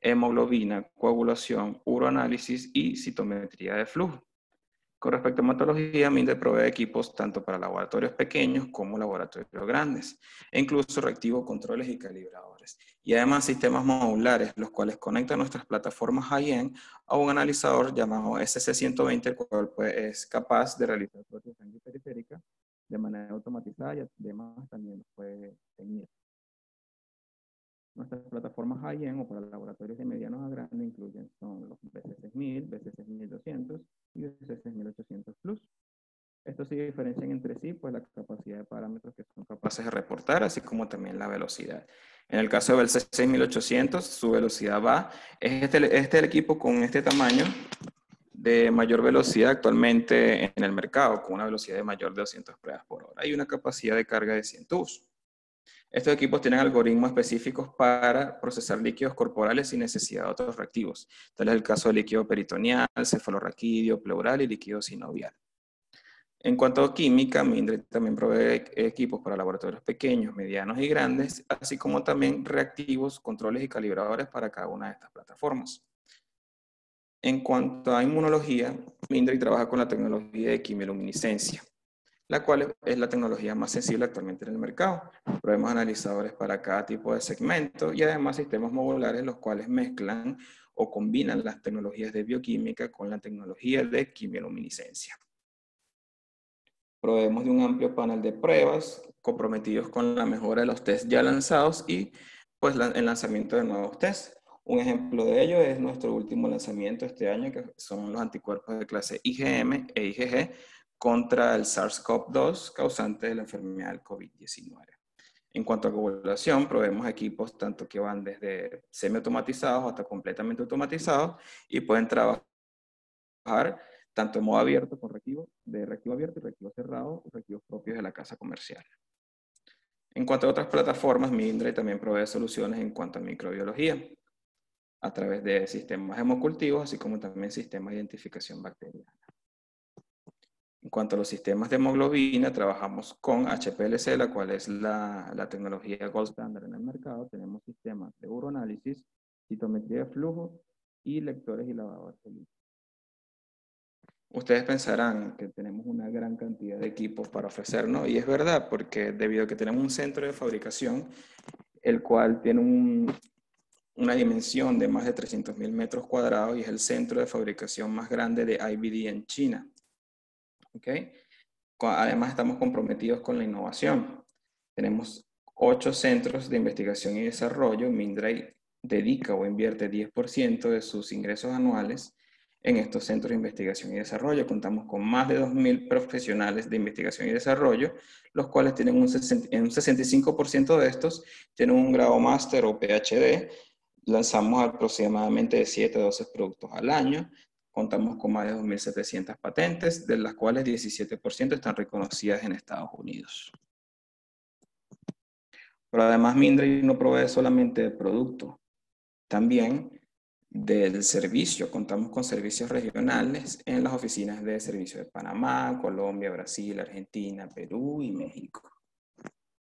hemoglobina, coagulación, uroanálisis y citometría de flujo. Con respecto a hematología, MINDE provee equipos tanto para laboratorios pequeños como laboratorios grandes, e incluso reactivos, controles y calibradores. Y además sistemas modulares, los cuales conectan nuestras plataformas high a un analizador llamado SC120, el cual pues, es capaz de realizar sangre periférica de manera automatizada y además también puede tener Nuestras plataformas high-end o para laboratorios de medianos a grandes incluyen son los BC6000, BC6200 y BC6800 Plus. Estos sí diferencian entre sí, pues la capacidad de parámetros que son capaces de reportar, así como también la velocidad. En el caso del C6800, su velocidad va, es este, este el equipo con este tamaño de mayor velocidad actualmente en el mercado, con una velocidad de mayor de 200 pruebas por hora y una capacidad de carga de 100 tubos. Estos equipos tienen algoritmos específicos para procesar líquidos corporales sin necesidad de otros reactivos. Tal es el caso del líquido peritoneal, cefalorraquídeo, pleural y líquido sinovial. En cuanto a química, Mindre también provee e-, equipos para laboratorios pequeños, medianos y grandes, así como también reactivos, controles y calibradores para cada una de estas plataformas. En cuanto a inmunología, Mindre trabaja con la tecnología de quimioluminiscencia la cual es la tecnología más sensible actualmente en el mercado. Proveemos analizadores para cada tipo de segmento y además sistemas modulares los cuales mezclan o combinan las tecnologías de bioquímica con la tecnología de quimioluminiscencia. Proveemos de un amplio panel de pruebas comprometidos con la mejora de los tests ya lanzados y pues el lanzamiento de nuevos tests. Un ejemplo de ello es nuestro último lanzamiento este año, que son los anticuerpos de clase IgM e IgG contra el SARS-CoV-2 causante de la enfermedad del COVID-19. En cuanto a población, proveemos equipos tanto que van desde semiautomatizados hasta completamente automatizados y pueden trabajar tanto en modo abierto con reactivo, de reactivo abierto y reactivo cerrado, reactivos propios de la casa comercial. En cuanto a otras plataformas, Mindre también provee soluciones en cuanto a microbiología, a través de sistemas hemocultivos, así como también sistemas de identificación bacteriana. En cuanto a los sistemas de hemoglobina, trabajamos con HPLC, la cual es la, tecnología gold standard en el mercado. Tenemos sistemas de uroanálisis, citometría de flujo y lectores y lavadores Ustedes pensarán que tenemos una gran cantidad de equipos para ofrecernos y es verdad porque debido a que tenemos un centro de fabricación, el cual tiene una dimensión de más de 300.000 metros cuadrados y es el centro de fabricación más grande de IBD en China. ¿okay? Además, estamos comprometidos con la innovación. Tenemos ocho centros de investigación y desarrollo. Mindray dedica o invierte 10% de sus ingresos anuales en estos centros de investigación y desarrollo. Contamos con más de 2.000 profesionales de investigación y desarrollo, los cuales tienen un, un 65% de estos, tienen un grado máster o PhD. Lanzamos aproximadamente de 7 a 12 productos al año contamos con más de 2.700 patentes, de las cuales 17% están reconocidas en Estados Unidos. Pero además Mindray no provee solamente de producto, también del servicio. Contamos con servicios regionales en las oficinas de servicio de Panamá, Colombia, Brasil, Argentina, Perú y México.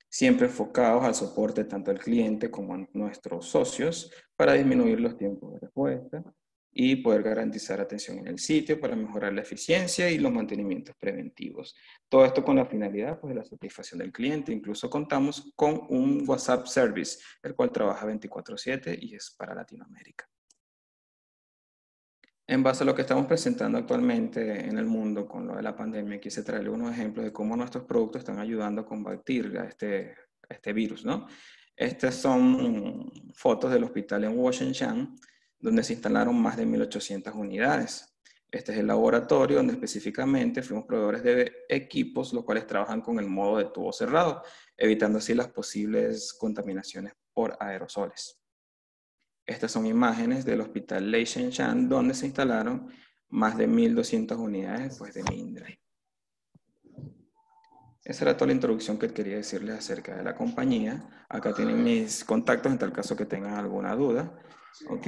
Siempre enfocados al soporte tanto al cliente como a nuestros socios para disminuir los tiempos de respuesta y poder garantizar atención en el sitio para mejorar la eficiencia y los mantenimientos preventivos. Todo esto con la finalidad pues, de la satisfacción del cliente. Incluso contamos con un WhatsApp Service, el cual trabaja 24/7 y es para Latinoamérica. En base a lo que estamos presentando actualmente en el mundo con lo de la pandemia, quise traerle unos ejemplos de cómo nuestros productos están ayudando a combatir este, este, virus. ¿no? Estas son fotos del hospital en Washington donde se instalaron más de 1.800 unidades. Este es el laboratorio donde específicamente fuimos proveedores de equipos, los cuales trabajan con el modo de tubo cerrado, evitando así las posibles contaminaciones por aerosoles. Estas son imágenes del hospital Lei Shan, donde se instalaron más de 1.200 unidades después de Mindre. Esa era toda la introducción que quería decirles acerca de la compañía. Acá tienen mis contactos en tal caso que tengan alguna duda. ¿Ok?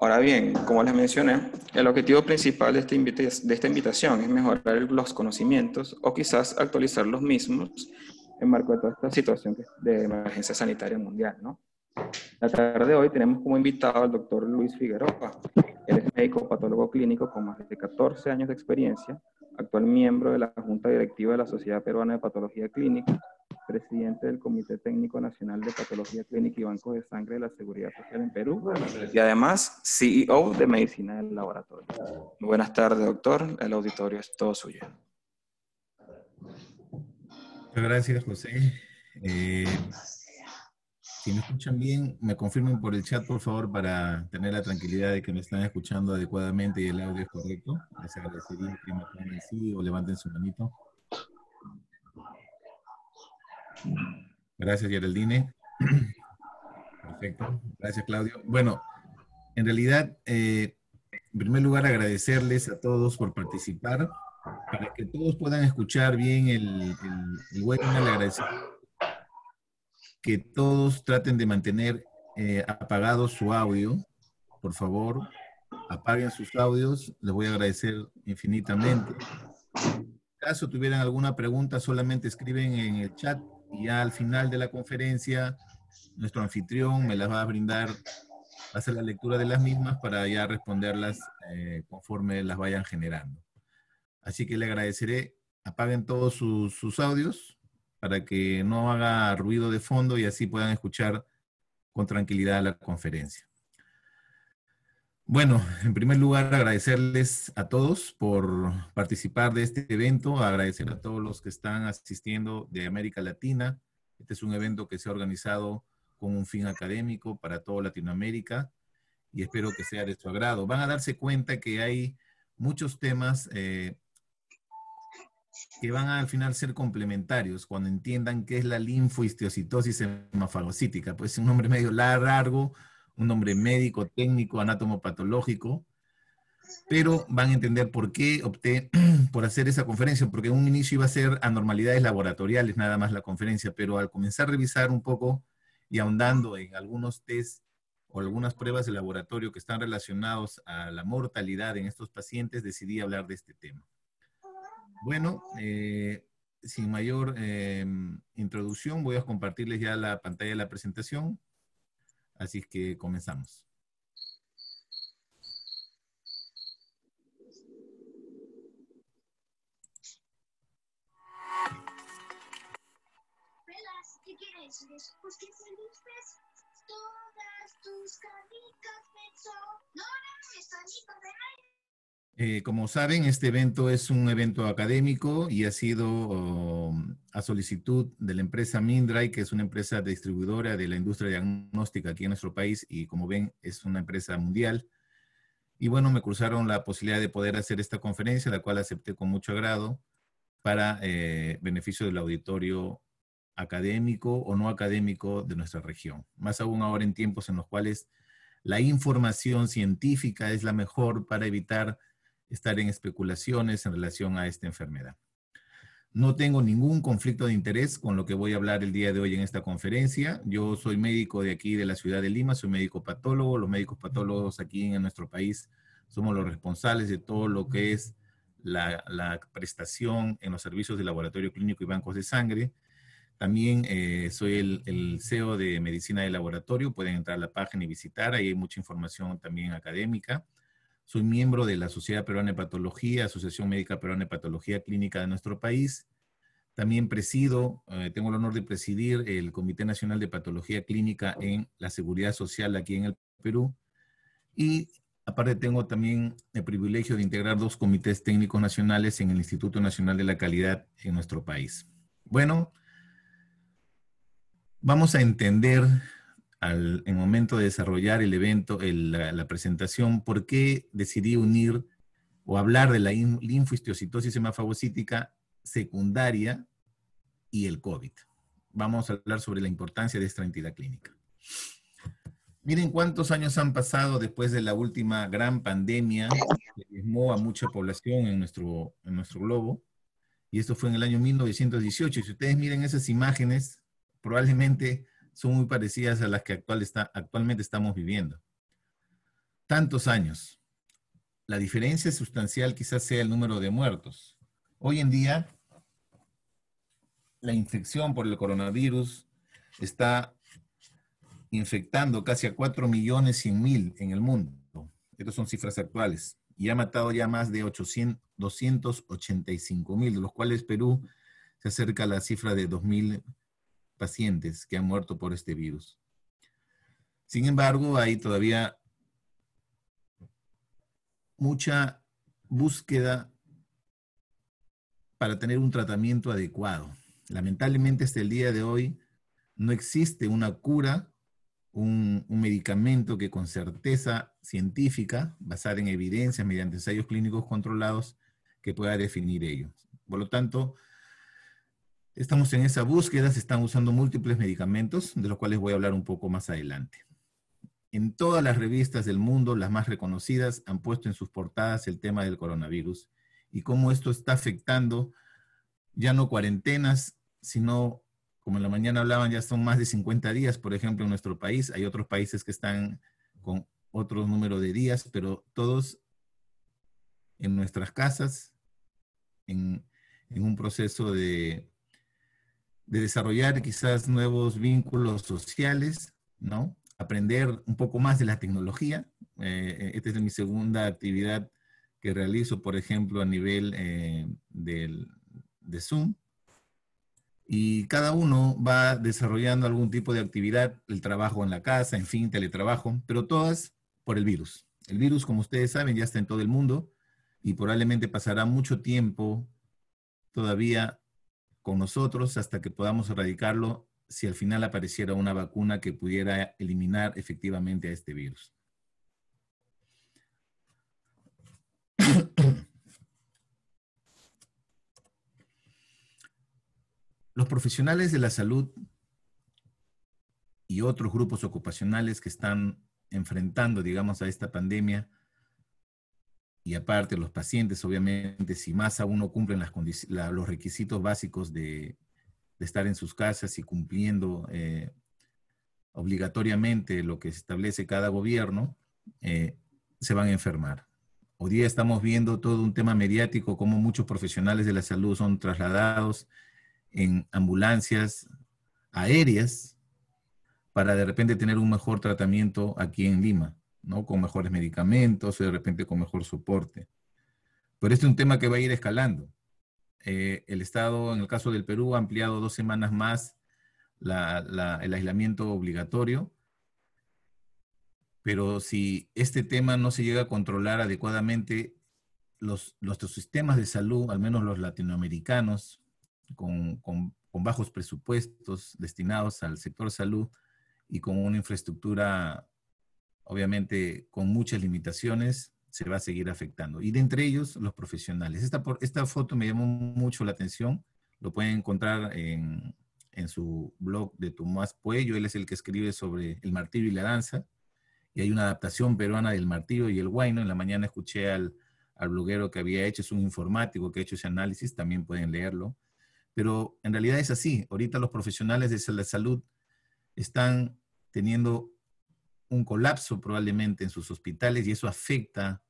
Ahora bien, como les mencioné, el objetivo principal de, este de esta invitación es mejorar los conocimientos o quizás actualizar los mismos en marco de toda esta situación de emergencia sanitaria mundial, ¿no? La tarde de hoy tenemos como invitado al doctor Luis Figueroa. Él es médico patólogo clínico con más de 14 años de experiencia actual miembro de la Junta Directiva de la Sociedad Peruana de Patología Clínica, presidente del Comité Técnico Nacional de Patología Clínica y banco de Sangre de la Seguridad Social en Perú y además CEO de Medicina del Laboratorio. Buenas tardes, doctor. El auditorio es todo suyo. Muchas gracias, José. Eh, si me escuchan bien, me confirmen por el chat, por favor, para tener la tranquilidad de que me están escuchando adecuadamente y el audio es correcto. Les agradecería que me pongan sí o levanten su manito. Gracias, Geraldine. Perfecto. Gracias, Claudio. Bueno, en realidad, eh, en primer lugar, agradecerles a todos por participar. Para que todos puedan escuchar bien el, webinar, que todos traten de mantener eh, apagado su audio, por favor, apaguen sus audios, les voy a agradecer infinitamente. En caso tuvieran alguna pregunta, solamente escriben en el chat y ya al final de la conferencia nuestro anfitrión me las va a brindar, va hacer la lectura de las mismas para ya responderlas eh, conforme las vayan generando. Así que le agradeceré, apaguen todos sus, sus audios para que no haga ruido de fondo y así puedan escuchar con tranquilidad la conferencia. Bueno, en primer lugar, agradecerles a todos por participar de este evento, agradecer a todos los que están asistiendo de América Latina. Este es un evento que se ha organizado con un fin académico para toda Latinoamérica y espero que sea de su agrado. Van a darse cuenta que hay muchos temas eh, que van a al final ser complementarios cuando entiendan qué es la linfohistiocitosis hemafagocítica. Pues es un nombre medio largo, un nombre médico, técnico, anatomopatológico, pero van a entender por qué opté por hacer esa conferencia, porque en un inicio iba a ser anormalidades laboratoriales nada más la conferencia, pero al comenzar a revisar un poco y ahondando en algunos test o algunas pruebas de laboratorio que están relacionados a la mortalidad en estos pacientes, decidí hablar de este tema. Bueno, eh, sin mayor eh, introducción, voy a compartirles ya la pantalla de la presentación. Así que comenzamos. Velas, ¿qué quieres? Pues que se todas tus canicas, pensó? No, no, estoy con de eh, como saben, este evento es un evento académico y ha sido oh, a solicitud de la empresa Mindray, que es una empresa distribuidora de la industria diagnóstica aquí en nuestro país y como ven es una empresa mundial. Y bueno, me cruzaron la posibilidad de poder hacer esta conferencia, la cual acepté con mucho agrado para eh, beneficio del auditorio académico o no académico de nuestra región. Más aún ahora en tiempos en los cuales la información científica es la mejor para evitar estar en especulaciones en relación a esta enfermedad. No tengo ningún conflicto de interés con lo que voy a hablar el día de hoy en esta conferencia. Yo soy médico de aquí, de la ciudad de Lima, soy médico patólogo. Los médicos patólogos aquí en nuestro país somos los responsables de todo lo que es la, prestación en los servicios de laboratorio clínico y bancos de sangre. También eh, soy el, CEO de Medicina de Laboratorio. Pueden entrar a la página y visitar. Ahí hay mucha información también académica. Soy miembro de la Sociedad Peruana de Patología, Asociación Médica Peruana de Patología Clínica de nuestro país. También presido, eh, tengo el honor de presidir el Comité Nacional de Patología Clínica en la Seguridad Social aquí en el Perú. Y aparte tengo también el privilegio de integrar dos comités técnicos nacionales en el Instituto Nacional de la Calidad en nuestro país. Bueno, vamos a entender al en momento de desarrollar el evento, la, presentación, por qué decidí unir o hablar de la in, linfohistiocitosis hemafagocítica secundaria y el COVID. Vamos a hablar sobre la importancia de esta entidad clínica. Miren cuántos años han pasado después de la última gran pandemia que desmó a mucha población en nuestro, en nuestro globo. Y esto fue en el año 1918. Si ustedes miren esas imágenes, probablemente son muy parecidas a las que actualmente estamos viviendo. Tantos años. La diferencia sustancial quizás sea el número de muertos. Hoy en día, la infección por el coronavirus está infectando casi a 4 millones mil en el mundo. Estas son cifras actuales. Y ha matado ya más de 800, 285 mil, de los cuales Perú se acerca a la cifra de 2.000 pacientes que han muerto por este virus. Sin embargo, hay todavía mucha búsqueda para tener un tratamiento adecuado. Lamentablemente, hasta el día de hoy no existe una cura un, medicamento que con certeza científica, basada en evidencia mediante ensayos clínicos controlados, que pueda definir ello. Por lo tanto, Estamos en esa búsqueda, se están usando múltiples medicamentos, de los cuales voy a hablar un poco más adelante. En todas las revistas del mundo, las más reconocidas, han puesto en sus portadas el tema del coronavirus y cómo esto está afectando ya no cuarentenas, sino, como en la mañana hablaban, ya son más de 50 días, por ejemplo, en nuestro país. Hay otros países que están con otro número de días, pero todos en nuestras casas, en, en un proceso de de desarrollar quizás nuevos vínculos sociales, ¿no? Aprender un poco más de la tecnología. Eh, esta es mi segunda actividad que realizo, por ejemplo, a nivel eh, del, de Zoom. Y cada uno va desarrollando algún tipo de actividad, el trabajo en la casa, en fin, teletrabajo, pero todas por el virus. El virus, como ustedes saben, ya está en todo el mundo y probablemente pasará mucho tiempo todavía con nosotros hasta que podamos erradicarlo si al final apareciera una vacuna que pudiera eliminar efectivamente a este virus. Los profesionales de la salud y otros grupos ocupacionales que están enfrentando, digamos, a esta pandemia, y aparte los pacientes, obviamente, si más aún no cumplen las los requisitos básicos de, estar en sus casas y cumpliendo eh, obligatoriamente lo que se establece cada gobierno, eh, se van a enfermar. Hoy día estamos viendo todo un tema mediático, como muchos profesionales de la salud son trasladados en ambulancias aéreas para de repente tener un mejor tratamiento aquí en Lima. ¿no? Con mejores medicamentos, de repente con mejor soporte. Pero este es un tema que va a ir escalando. Eh, el Estado, en el caso del Perú, ha ampliado dos semanas más el aislamiento obligatorio. Pero si este tema no se llega a controlar adecuadamente, los, nuestros sistemas de salud, al menos los latinoamericanos, con, con bajos presupuestos destinados al sector salud y con una infraestructura obviamente con muchas limitaciones, se va a seguir afectando. Y de entre ellos, los profesionales. Esta, esta foto me llamó mucho la atención, lo pueden encontrar en, su blog de Tomás Puello, él es el que escribe sobre el martillo y la danza, y hay una adaptación peruana del martillo y el guayno. En la mañana escuché al, al bloguero que había hecho, es un informático que ha hecho ese análisis, también pueden leerlo. Pero en realidad es así, ahorita los profesionales de la salud están teniendo un colapso probablemente en sus hospitales y eso afecta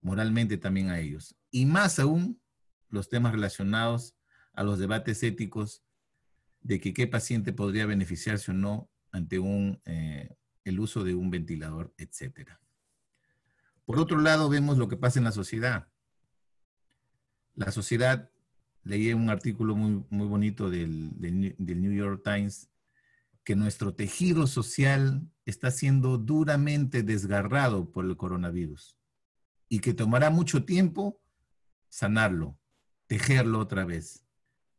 moralmente también a ellos. Y más aún los temas relacionados a los debates éticos de que qué paciente podría beneficiarse o no ante un, eh, el uso de un ventilador, etc. Por otro lado, vemos lo que pasa en la sociedad. La sociedad, leí un artículo muy, muy bonito del New York Times, que nuestro tejido social está siendo duramente desgarrado por el coronavirus y que tomará mucho tiempo sanarlo, tejerlo otra vez,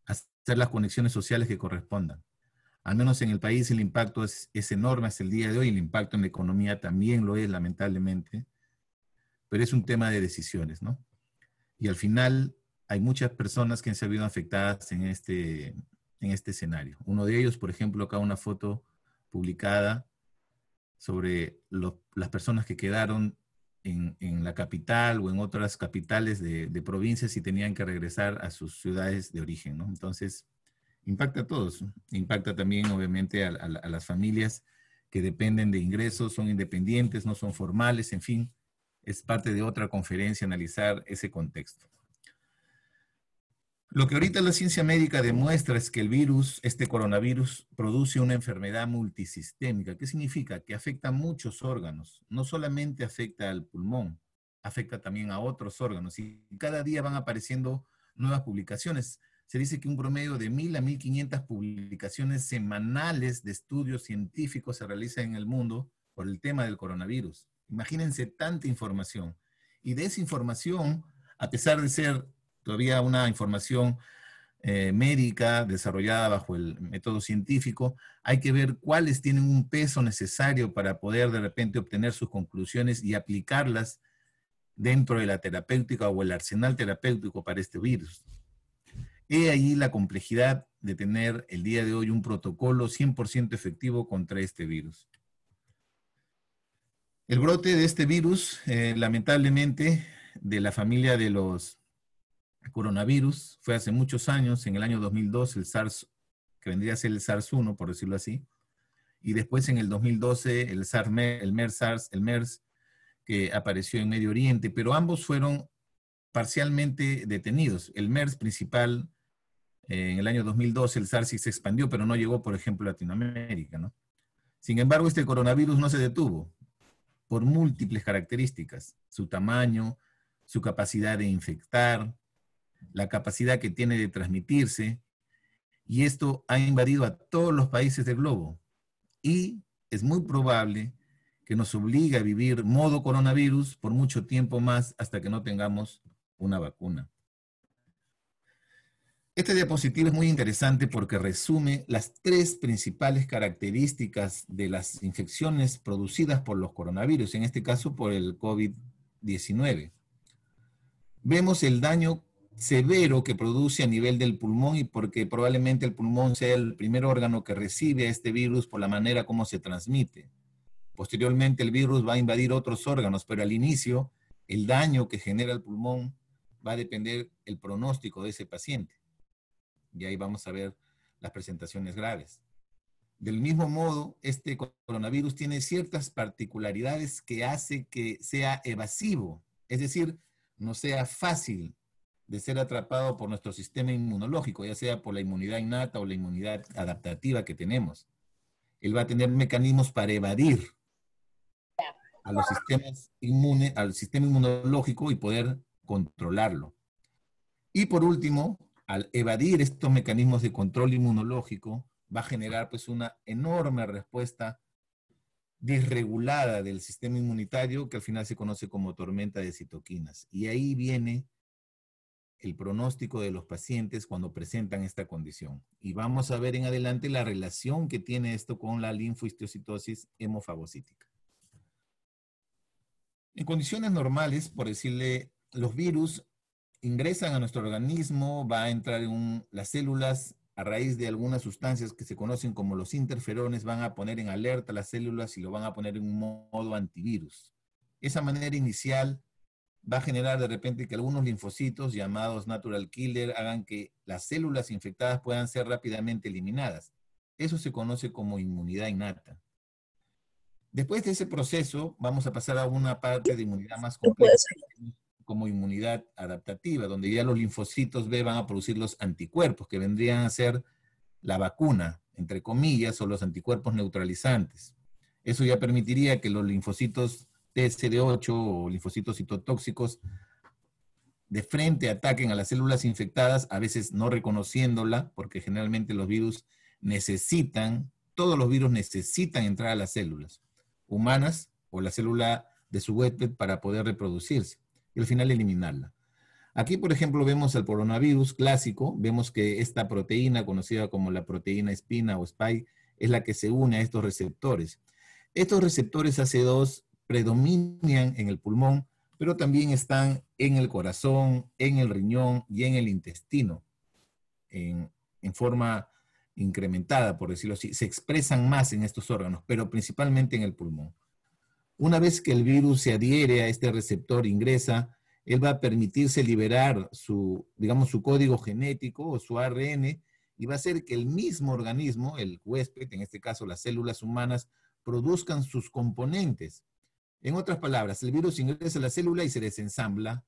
hacer las conexiones sociales que correspondan. Al menos en el país el impacto es, enorme hasta el día de hoy, el impacto en la economía también lo es, lamentablemente, pero es un tema de decisiones, ¿no? Y al final hay muchas personas que han sido afectadas en este, en este escenario. Uno de ellos, por ejemplo, acá una foto publicada sobre las personas que quedaron en, la capital o en otras capitales de, provincias y tenían que regresar a sus ciudades de origen, Entonces, impacta a todos. Impacta también, obviamente, a las familias que dependen de ingresos, son independientes, no son formales, en fin, es parte de otra conferencia analizar ese contexto. Lo que ahorita la ciencia médica demuestra es que el virus, este coronavirus, produce una enfermedad multisistémica. ¿Qué significa? Que afecta a muchos órganos. No solamente afecta al pulmón, afecta también a otros órganos. Y cada día van apareciendo nuevas publicaciones. Se dice que un promedio de 1.000 a 1.500 publicaciones semanales de estudios científicos se realizan en el mundo por el tema del coronavirus. Imagínense tanta información. Y de esa información, a pesar de ser todavía una información eh, médica desarrollada bajo el método científico, hay que ver cuáles tienen un peso necesario para poder de repente obtener sus conclusiones y aplicarlas dentro de la terapéutica o el arsenal terapéutico para este virus. He ahí la complejidad de tener el día de hoy un protocolo 100% efectivo contra este virus. El brote de este virus, eh, lamentablemente, de la familia de los coronavirus fue hace muchos años, en el año 2002, el SARS, que vendría a ser el SARS-1, por decirlo así, y después en el 2012 el SARS, el MERS, el MERS, que apareció en Medio Oriente, pero ambos fueron parcialmente detenidos. El MERS principal eh, en el año 2012, el SARS se expandió, pero no llegó, por ejemplo, a Latinoamérica, ¿no? Sin embargo, este coronavirus no se detuvo por múltiples características, su tamaño, su capacidad de infectar, la capacidad que tiene de transmitirse, y esto ha invadido a todos los países del globo. Y es muy probable que nos obligue a vivir modo coronavirus por mucho tiempo más hasta que no tengamos una vacuna. Este diapositivo es muy interesante porque resume las tres principales características de las infecciones producidas por los coronavirus, en este caso por el COVID-19. Vemos el daño severo que produce a nivel del pulmón y porque probablemente el pulmón sea el primer órgano que recibe a este virus por la manera como se transmite. Posteriormente el virus va a invadir otros órganos, pero al inicio el daño que genera el pulmón va a depender el pronóstico de ese paciente. Y ahí vamos a ver las presentaciones graves. Del mismo modo, este coronavirus tiene ciertas particularidades que hace que sea evasivo, es decir, no sea fácil de ser atrapado por nuestro sistema inmunológico, ya sea por la inmunidad innata o la inmunidad adaptativa que tenemos. Él va a tener mecanismos para evadir al sistema inmunológico y poder controlarlo. Y por último, al evadir estos mecanismos de control inmunológico, va a generar pues una enorme respuesta desregulada del sistema inmunitario que al final se conoce como tormenta de citoquinas. Y ahí viene el pronóstico de los pacientes cuando presentan esta condición. Y vamos a ver en adelante la relación que tiene esto con la linfohistiocitosis hemofagocítica. En condiciones normales, por decirle, los virus ingresan a nuestro organismo, va a entrar en las células a raíz de algunas sustancias que se conocen como los interferones, van a poner en alerta las células y lo van a poner en un modo antivirus. Esa manera inicial va a generar de repente que algunos linfocitos llamados natural killer hagan que las células infectadas puedan ser rápidamente eliminadas. Eso se conoce como inmunidad innata. Después de ese proceso, vamos a pasar a una parte de inmunidad más compleja, como inmunidad adaptativa, donde ya los linfocitos B van a producir los anticuerpos, que vendrían a ser la vacuna, entre comillas, o los anticuerpos neutralizantes. Eso ya permitiría que los linfocitos TSD8 o linfocitos citotóxicos de frente ataquen a las células infectadas, a veces no reconociéndola, porque generalmente los virus necesitan, todos los virus necesitan entrar a las células humanas o la célula de su huésped para poder reproducirse y al final eliminarla. Aquí, por ejemplo, vemos al coronavirus clásico, vemos que esta proteína conocida como la proteína espina o spike es la que se une a estos receptores. Estos receptores AC2 predominan en el pulmón, pero también están en el corazón, en el riñón y en el intestino, en, forma incrementada, por decirlo así. Se expresan más en estos órganos, pero principalmente en el pulmón. Una vez que el virus se adhiere a este receptor, ingresa, él va a permitirse liberar su, digamos, su código genético o su ARN y va a hacer que el mismo organismo, el huésped, en este caso las células humanas, produzcan sus componentes. En otras palabras, el virus ingresa a la célula y se desensambla.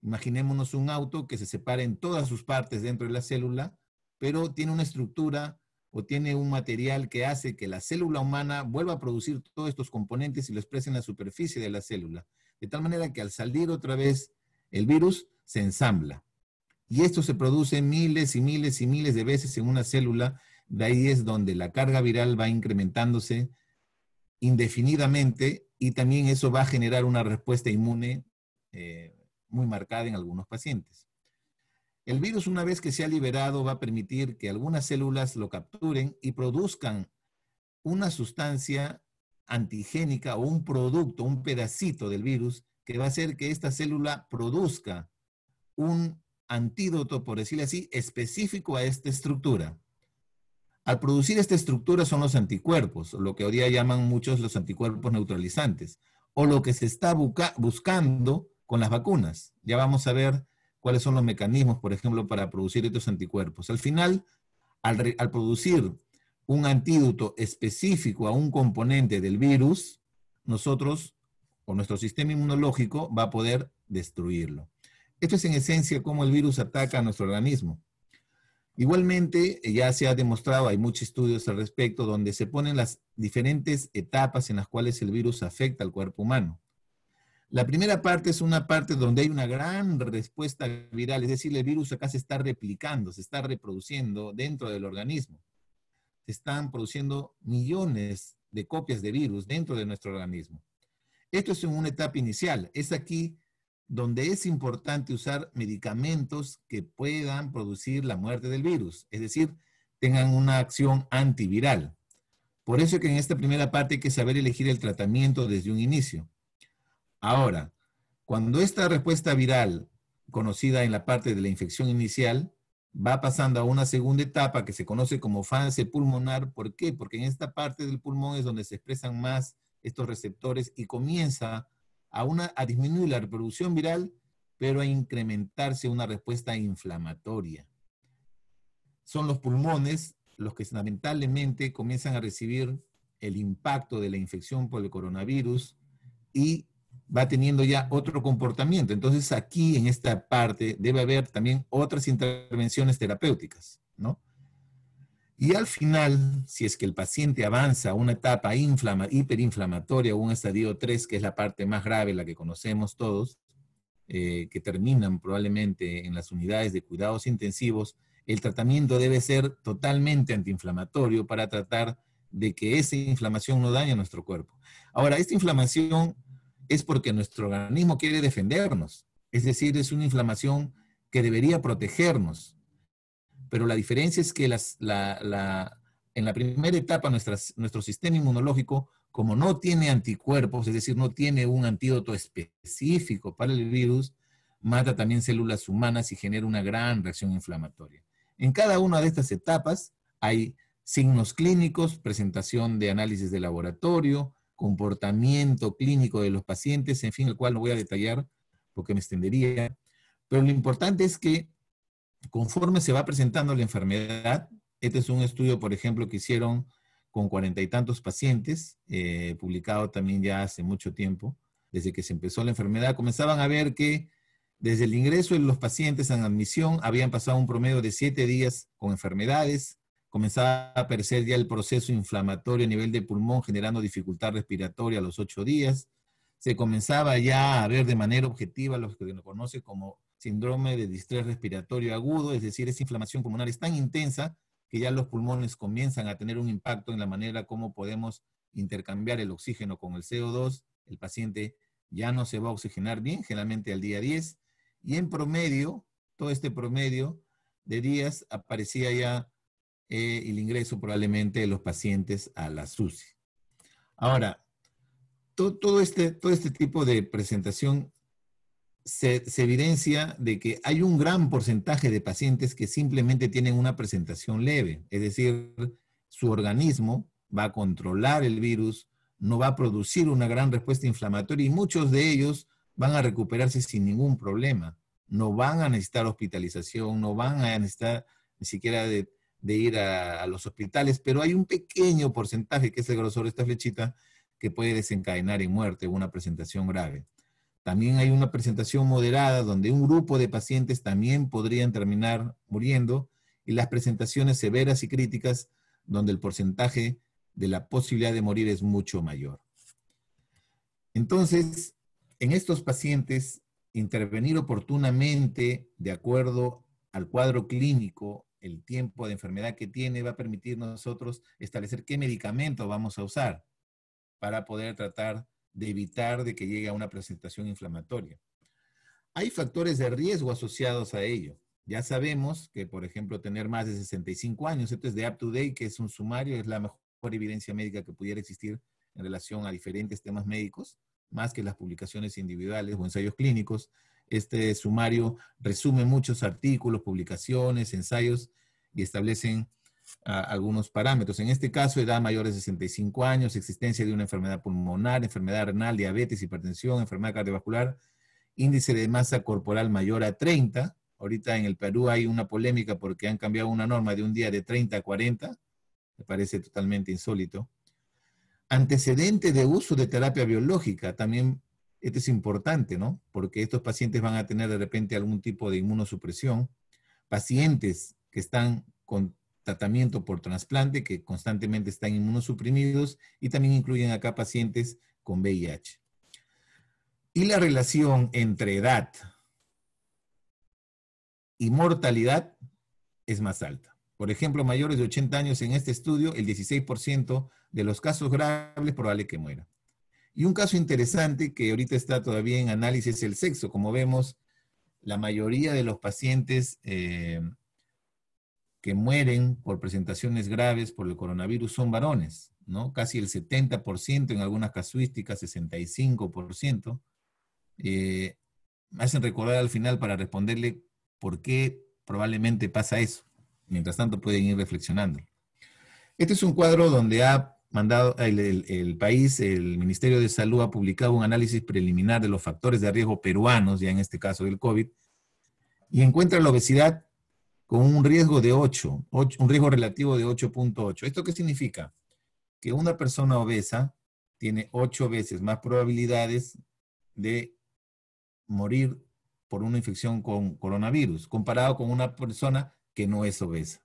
Imaginémonos un auto que se separa en todas sus partes dentro de la célula, pero tiene una estructura o tiene un material que hace que la célula humana vuelva a producir todos estos componentes y los exprese en la superficie de la célula. De tal manera que al salir otra vez el virus se ensambla. Y esto se produce miles y miles y miles de veces en una célula. De ahí es donde la carga viral va incrementándose indefinidamente y también eso va a generar una respuesta inmune eh, muy marcada en algunos pacientes. El virus, una vez que se ha liberado, va a permitir que algunas células lo capturen y produzcan una sustancia antigénica o un producto, un pedacito del virus, que va a hacer que esta célula produzca un antídoto, por decirlo así, específico a esta estructura. Al producir esta estructura son los anticuerpos, lo que hoy día llaman muchos los anticuerpos neutralizantes, o lo que se está buscando con las vacunas. Ya vamos a ver cuáles son los mecanismos, por ejemplo, para producir estos anticuerpos. Al final, al, producir un antídoto específico a un componente del virus, nosotros o nuestro sistema inmunológico va a poder destruirlo. Esto es en esencia cómo el virus ataca a nuestro organismo. Igualmente, eh, ya se ha demostrado, hay muchos estudios al respecto, donde se ponen las diferentes etapas en las cuales el virus afecta al cuerpo humano. La primera parte es una parte donde hay una gran respuesta viral, es decir, el virus acá se está replicando, se está reproduciendo dentro del organismo. Se están produciendo millones de copias de virus dentro de nuestro organismo. Esto es en una etapa inicial. Es aquí donde es importante usar medicamentos que puedan producir la muerte del virus, es decir, tengan una acción antiviral. Por eso que en esta primera parte hay que saber elegir el tratamiento desde un inicio. Ahora, cuando esta respuesta viral, conocida en la parte de la infección inicial, va pasando a una segunda etapa que se conoce como fase pulmonar. ¿Por qué? Porque en esta parte del pulmón es donde se expresan más estos receptores y comienza a, disminuir la reproducción viral, pero a incrementarse una respuesta inflamatoria. Son los pulmones los que lamentablemente comienzan a recibir el impacto de la infección por el coronavirus y va teniendo ya otro comportamiento. Entonces aquí en esta parte debe haber también otras intervenciones terapéuticas, ¿no? Y al final, si es que el paciente avanza a una etapa inflama, hiperinflamatoria o un estadio 3, que es la parte más grave, la que conocemos todos, eh, que terminan probablemente en las unidades de cuidados intensivos, el tratamiento debe ser totalmente antiinflamatorio para tratar de que esa inflamación no dañe a nuestro cuerpo. Ahora, esta inflamación es porque nuestro organismo quiere defendernos, es decir, es una inflamación que debería protegernos pero la diferencia es que en la primera etapa nuestro sistema inmunológico, como no tiene anticuerpos, es decir, no tiene un antídoto específico para el virus, mata también células humanas y genera una gran reacción inflamatoria. En cada una de estas etapas hay signos clínicos, presentación de análisis de laboratorio, comportamiento clínico de los pacientes, en fin, el cual no voy a detallar porque me extendería, pero lo importante es que conforme se va presentando la enfermedad, este es un estudio, por ejemplo, que hicieron con cuarenta y tantos pacientes, eh, publicado también ya hace mucho tiempo, desde que se empezó la enfermedad, comenzaban a ver que desde el ingreso de los pacientes en admisión habían pasado un promedio de siete días con enfermedades, comenzaba a aparecer ya el proceso inflamatorio a nivel de pulmón, generando dificultad respiratoria a los ocho días, se comenzaba ya a ver de manera objetiva lo que se conoce como síndrome de distrés respiratorio agudo, es decir, esa inflamación pulmonar es tan intensa que ya los pulmones comienzan a tener un impacto en la manera como podemos intercambiar el oxígeno con el CO2, el paciente ya no se va a oxigenar bien, generalmente al día 10, y en promedio, todo este promedio de días aparecía ya eh, el ingreso probablemente de los pacientes a la SUSI. Ahora, este, todo este tipo de presentación se, evidencia de que hay un gran porcentaje de pacientes que simplemente tienen una presentación leve, es decir, su organismo va a controlar el virus, no va a producir una gran respuesta inflamatoria y muchos de ellos van a recuperarse sin ningún problema. No van a necesitar hospitalización, no van a necesitar ni siquiera de, ir a, a, los hospitales, pero hay un pequeño porcentaje, que es el grosor de esta flechita, que puede desencadenar en muerte una presentación grave. También hay una presentación moderada donde un grupo de pacientes también podrían terminar muriendo y las presentaciones severas y críticas donde el porcentaje de la posibilidad de morir es mucho mayor. Entonces, en estos pacientes, intervenir oportunamente de acuerdo al cuadro clínico, el tiempo de enfermedad que tiene, va a permitir nosotros establecer qué medicamento vamos a usar para poder tratar de evitar de que llegue a una presentación inflamatoria. Hay factores de riesgo asociados a ello. Ya sabemos que, por ejemplo, tener más de 65 años, esto de Up to Date, que es un sumario, es la mejor evidencia médica que pudiera existir en relación a diferentes temas médicos, más que las publicaciones individuales o ensayos clínicos. Este sumario resume muchos artículos, publicaciones, ensayos y establecen algunos parámetros. En este caso, edad mayor de 65 años, existencia de una enfermedad pulmonar, enfermedad renal, diabetes, hipertensión, enfermedad cardiovascular, índice de masa corporal mayor a 30. Ahorita en el Perú hay una polémica porque han cambiado una norma de un día de 30 a 40. Me parece totalmente insólito. Antecedente de uso de terapia biológica. También esto es importante, ¿no? Porque estos pacientes van a tener de repente algún tipo de inmunosupresión. Pacientes que están con tratamiento por trasplante, que constantemente están inmunosuprimidos, y también incluyen acá pacientes con VIH. Y la relación entre edad y mortalidad es más alta. Por ejemplo, mayores de 80 años en este estudio, el 16% de los casos graves probable que muera. Y un caso interesante que ahorita está todavía en análisis es el sexo. Como vemos, la mayoría de los pacientes eh, que mueren por presentaciones graves por el coronavirus son varones, ¿no? Casi el 70% en algunas casuísticas, 65%. Eh, me hacen recordar al final para responderle por qué probablemente pasa eso. Mientras tanto pueden ir reflexionando. Este es un cuadro donde ha mandado el, país, el Ministerio de Salud ha publicado un análisis preliminar de los factores de riesgo peruanos, ya en este caso del COVID, y encuentra la obesidad con un riesgo de 8, un riesgo relativo de 8.8. ¿Esto qué significa? Que una persona obesa tiene 8 veces más probabilidades de morir por una infección con coronavirus, comparado con una persona que no es obesa.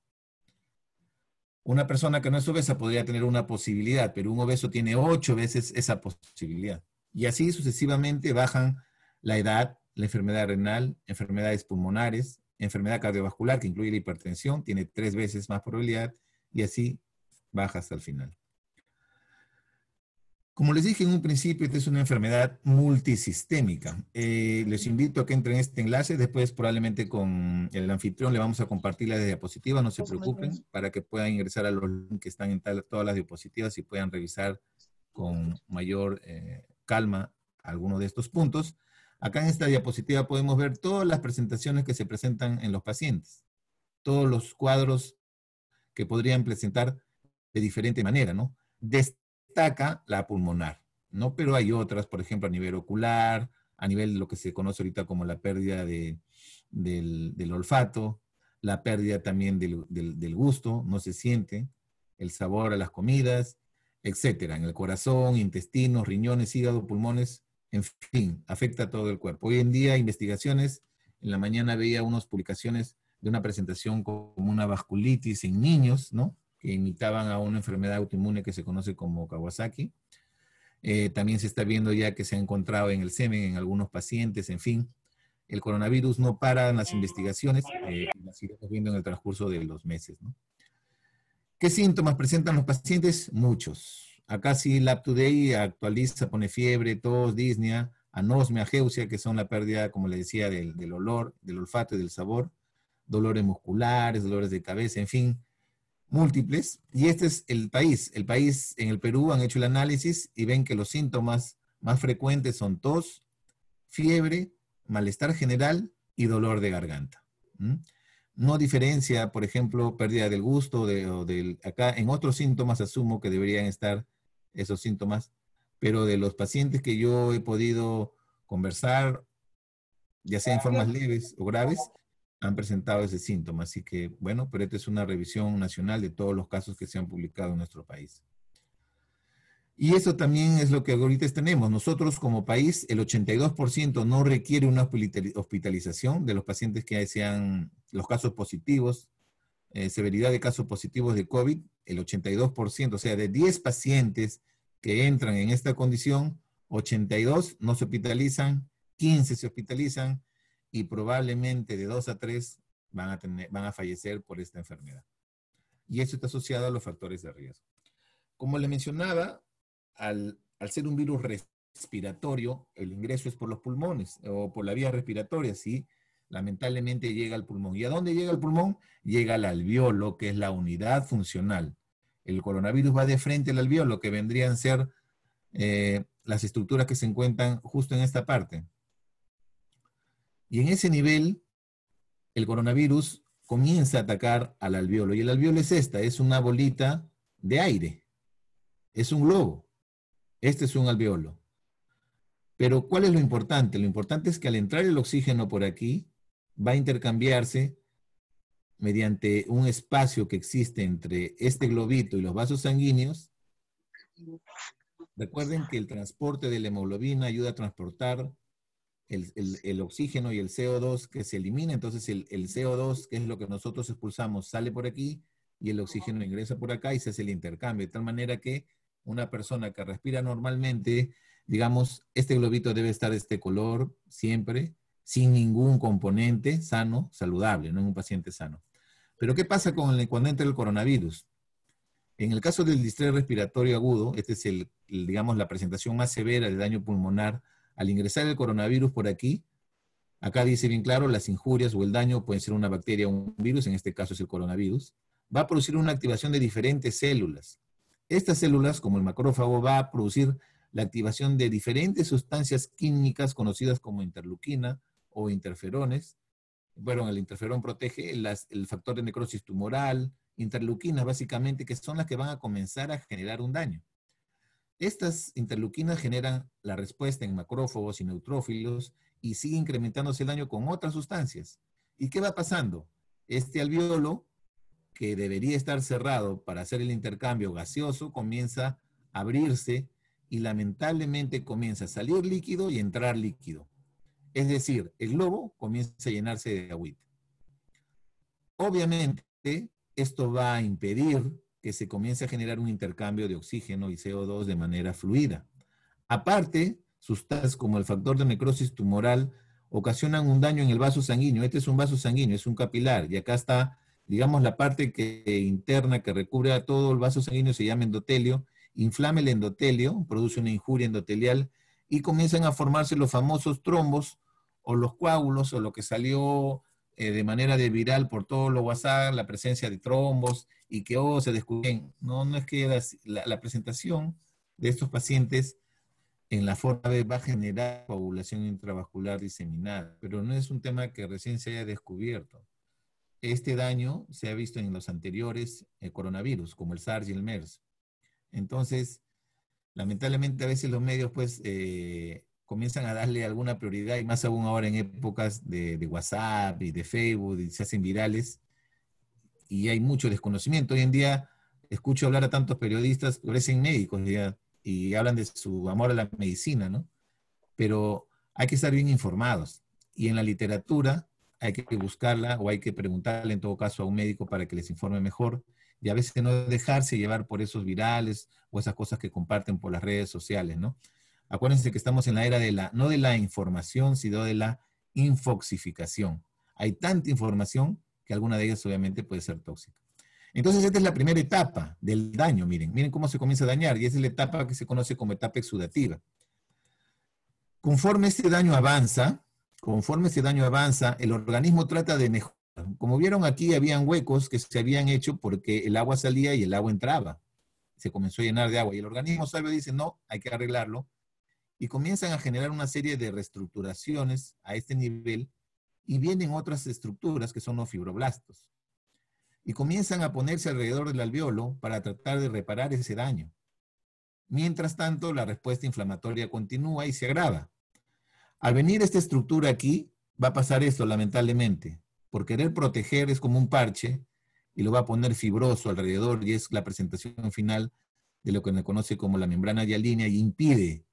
Una persona que no es obesa podría tener una posibilidad, pero un obeso tiene 8 veces esa posibilidad. Y así sucesivamente bajan la edad, la enfermedad renal, enfermedades pulmonares, enfermedad cardiovascular, que incluye la hipertensión, tiene tres veces más probabilidad y así baja hasta el final. Como les dije en un principio, esta es una enfermedad multisistémica. Eh, les invito a que entren en este enlace. Después, probablemente con el anfitrión, le vamos a compartir la diapositiva, No se preocupen para que puedan ingresar a los links que están en todas las diapositivas y puedan revisar con mayor eh, calma algunos de estos puntos. Acá en esta diapositiva podemos ver todas las presentaciones que se presentan en los pacientes, todos los cuadros que podrían presentar de diferente manera, ¿no? Destaca la pulmonar, ¿no? Pero hay otras, por ejemplo, a nivel ocular, a nivel de lo que se conoce ahorita como la pérdida del, olfato, la pérdida también del, del gusto, no se siente, el sabor a las comidas, etcétera, en el corazón, intestinos, riñones, hígado, pulmones, en fin, afecta a todo el cuerpo. Hoy en día, investigaciones, en la mañana veía unas publicaciones de una presentación como una vasculitis en niños, ¿no? Que imitaban a una enfermedad autoinmune que se conoce como Kawasaki. Eh, también se está viendo ya que se ha encontrado en el semen, en algunos pacientes, en fin. El coronavirus no para en las investigaciones, las eh, iremos viendo en el transcurso de los meses. ¿no? ¿Qué síntomas presentan los pacientes? Muchos. Acá sí Lab Today actualiza, pone fiebre, tos, disnea, anosmia, geusia, que son la pérdida, como le decía, del, olor, del olfato y del sabor, dolores musculares, dolores de cabeza, en fin, múltiples. Y este es el país. El país en el Perú han hecho el análisis y ven que los síntomas más frecuentes son tos, fiebre, malestar general y dolor de garganta. No diferencia, por ejemplo, pérdida del gusto o del, acá en otros síntomas asumo que deberían estar esos síntomas, pero de los pacientes que yo he podido conversar, ya sea en formas leves o graves, han presentado ese síntoma. Así que, bueno, pero esta es una revisión nacional de todos los casos que se han publicado en nuestro país. Y eso también es lo que ahorita tenemos. Nosotros como país, el 82% no requiere una hospitalización de los pacientes que sean los casos positivos eh, severidad de casos positivos de COVID, el 82%, o sea, de 10 pacientes que entran en esta condición, 82 no se hospitalizan, 15 se hospitalizan y probablemente de 2 a 3 van a, tener, van a fallecer por esta enfermedad. Y eso está asociado a los factores de riesgo. Como le mencionaba, al, al ser un virus respiratorio, el ingreso es por los pulmones o por la vía respiratoria, ¿sí? lamentablemente llega al pulmón. ¿Y a dónde llega el pulmón? Llega al alveolo, que es la unidad funcional. El coronavirus va de frente al alveolo, que vendrían a ser eh, las estructuras que se encuentran justo en esta parte. Y en ese nivel, el coronavirus comienza a atacar al alveolo. Y el alveolo es esta, es una bolita de aire. Es un globo. Este es un alveolo. Pero ¿cuál es lo importante? Lo importante es que al entrar el oxígeno por aquí, va a intercambiarse mediante un espacio que existe entre este globito y los vasos sanguíneos. Recuerden que el transporte de la hemoglobina ayuda a transportar el, oxígeno y el CO2 que se elimina. Entonces el, el, CO2, que es lo que nosotros expulsamos, sale por aquí y el oxígeno ingresa por acá y se hace el intercambio. De tal manera que una persona que respira normalmente, digamos, este globito debe estar de este color siempre sin ningún componente sano, saludable, no en un paciente sano. Pero ¿qué pasa cuando entra el coronavirus? En el caso del distrés respiratorio agudo, esta es la presentación más severa del daño pulmonar, al ingresar el coronavirus por aquí, acá dice bien claro, las injurias o el daño pueden ser una bacteria o un virus, en este caso es el coronavirus, va a producir una activación de diferentes células. Estas células, como el macrófago, va a producir la activación de diferentes sustancias químicas conocidas como interleuquina, o interferones. Bueno, el interferón protege el factor de necrosis tumoral, interleuquinas básicamente, que son las que van a comenzar a generar un daño. Estas interleuquinas generan la respuesta en macrófagos y neutrófilos y sigue incrementándose el daño con otras sustancias. ¿Y qué va pasando? Este alveolo, que debería estar cerrado para hacer el intercambio gaseoso, comienza a abrirse y lamentablemente comienza a salir líquido y entrar líquido. Es decir, el globo comienza a llenarse de agüita. Obviamente, esto va a impedir que se comience a generar un intercambio de oxígeno y CO2 de manera fluida. Aparte, sustancias como el factor de necrosis tumoral ocasionan un daño en el vaso sanguíneo. Este es un vaso sanguíneo, es un capilar, y acá está, digamos, la parte que, interna que recubre a todo el vaso sanguíneo, se llama endotelio, inflama el endotelio, produce una injuria endotelial, y comienzan a formarse los famosos trombos o los coágulos o lo que salió eh, de manera de viral por todos los WhatsApp, la presencia de trombos y que oh, se descubren. No, no es que la, la, presentación de estos pacientes en la forma de va a generar coagulación intravascular diseminada, pero no es un tema que recién se haya descubierto. Este daño se ha visto en los anteriores eh, coronavirus, como el SARS y el MERS. Entonces, lamentablemente a veces los medios pues eh, comienzan a darle alguna prioridad, y más aún ahora en épocas de, WhatsApp y de Facebook, y se hacen virales, y hay mucho desconocimiento. Hoy en día escucho hablar a tantos periodistas, parecen médicos, y hablan de su amor a la medicina, ¿no? Pero hay que estar bien informados. Y en la literatura hay que buscarla o hay que preguntarle en todo caso a un médico para que les informe mejor. Y a veces no dejarse llevar por esos virales o esas cosas que comparten por las redes sociales, ¿no? Acuérdense que estamos en la era de la, no de la información, sino de la infoxificación. Hay tanta información que alguna de ellas obviamente puede ser tóxica. Entonces, esta es la primera etapa del daño, miren, miren cómo se comienza a dañar, y esa es la etapa que se conoce como etapa exudativa. Conforme este daño avanza, conforme este daño avanza, el organismo trata de mejorar. Como vieron aquí, habían huecos que se habían hecho porque el agua salía y el agua entraba. Se comenzó a llenar de agua y el organismo sabe dice, no, hay que arreglarlo, y comienzan a generar una serie de reestructuraciones a este nivel y vienen otras estructuras que son los fibroblastos. Y comienzan a ponerse alrededor del alveolo para tratar de reparar ese daño. Mientras tanto, la respuesta inflamatoria continúa y se agrava. Al venir esta estructura aquí, va a pasar esto, lamentablemente. Por querer proteger es como un parche y lo va a poner fibroso alrededor y es la presentación final de lo que se conoce como la membrana dialínea y impide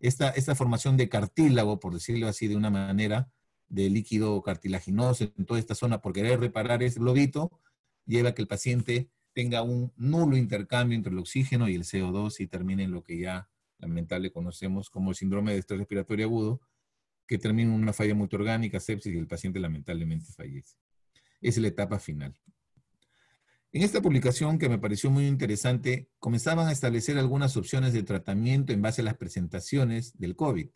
esta, formación de cartílago, por decirlo así de una manera, de líquido cartilaginoso en toda esta zona por querer reparar ese globito, lleva a que el paciente tenga un nulo intercambio entre el oxígeno y el CO2 y termine en lo que ya lamentable conocemos como el síndrome de estrés respiratorio agudo, que termina en una falla multiorgánica, sepsis y el paciente lamentablemente fallece. es la etapa final. En esta publicación, que me pareció muy interesante, comenzaban a establecer algunas opciones de tratamiento en base a las presentaciones del COVID.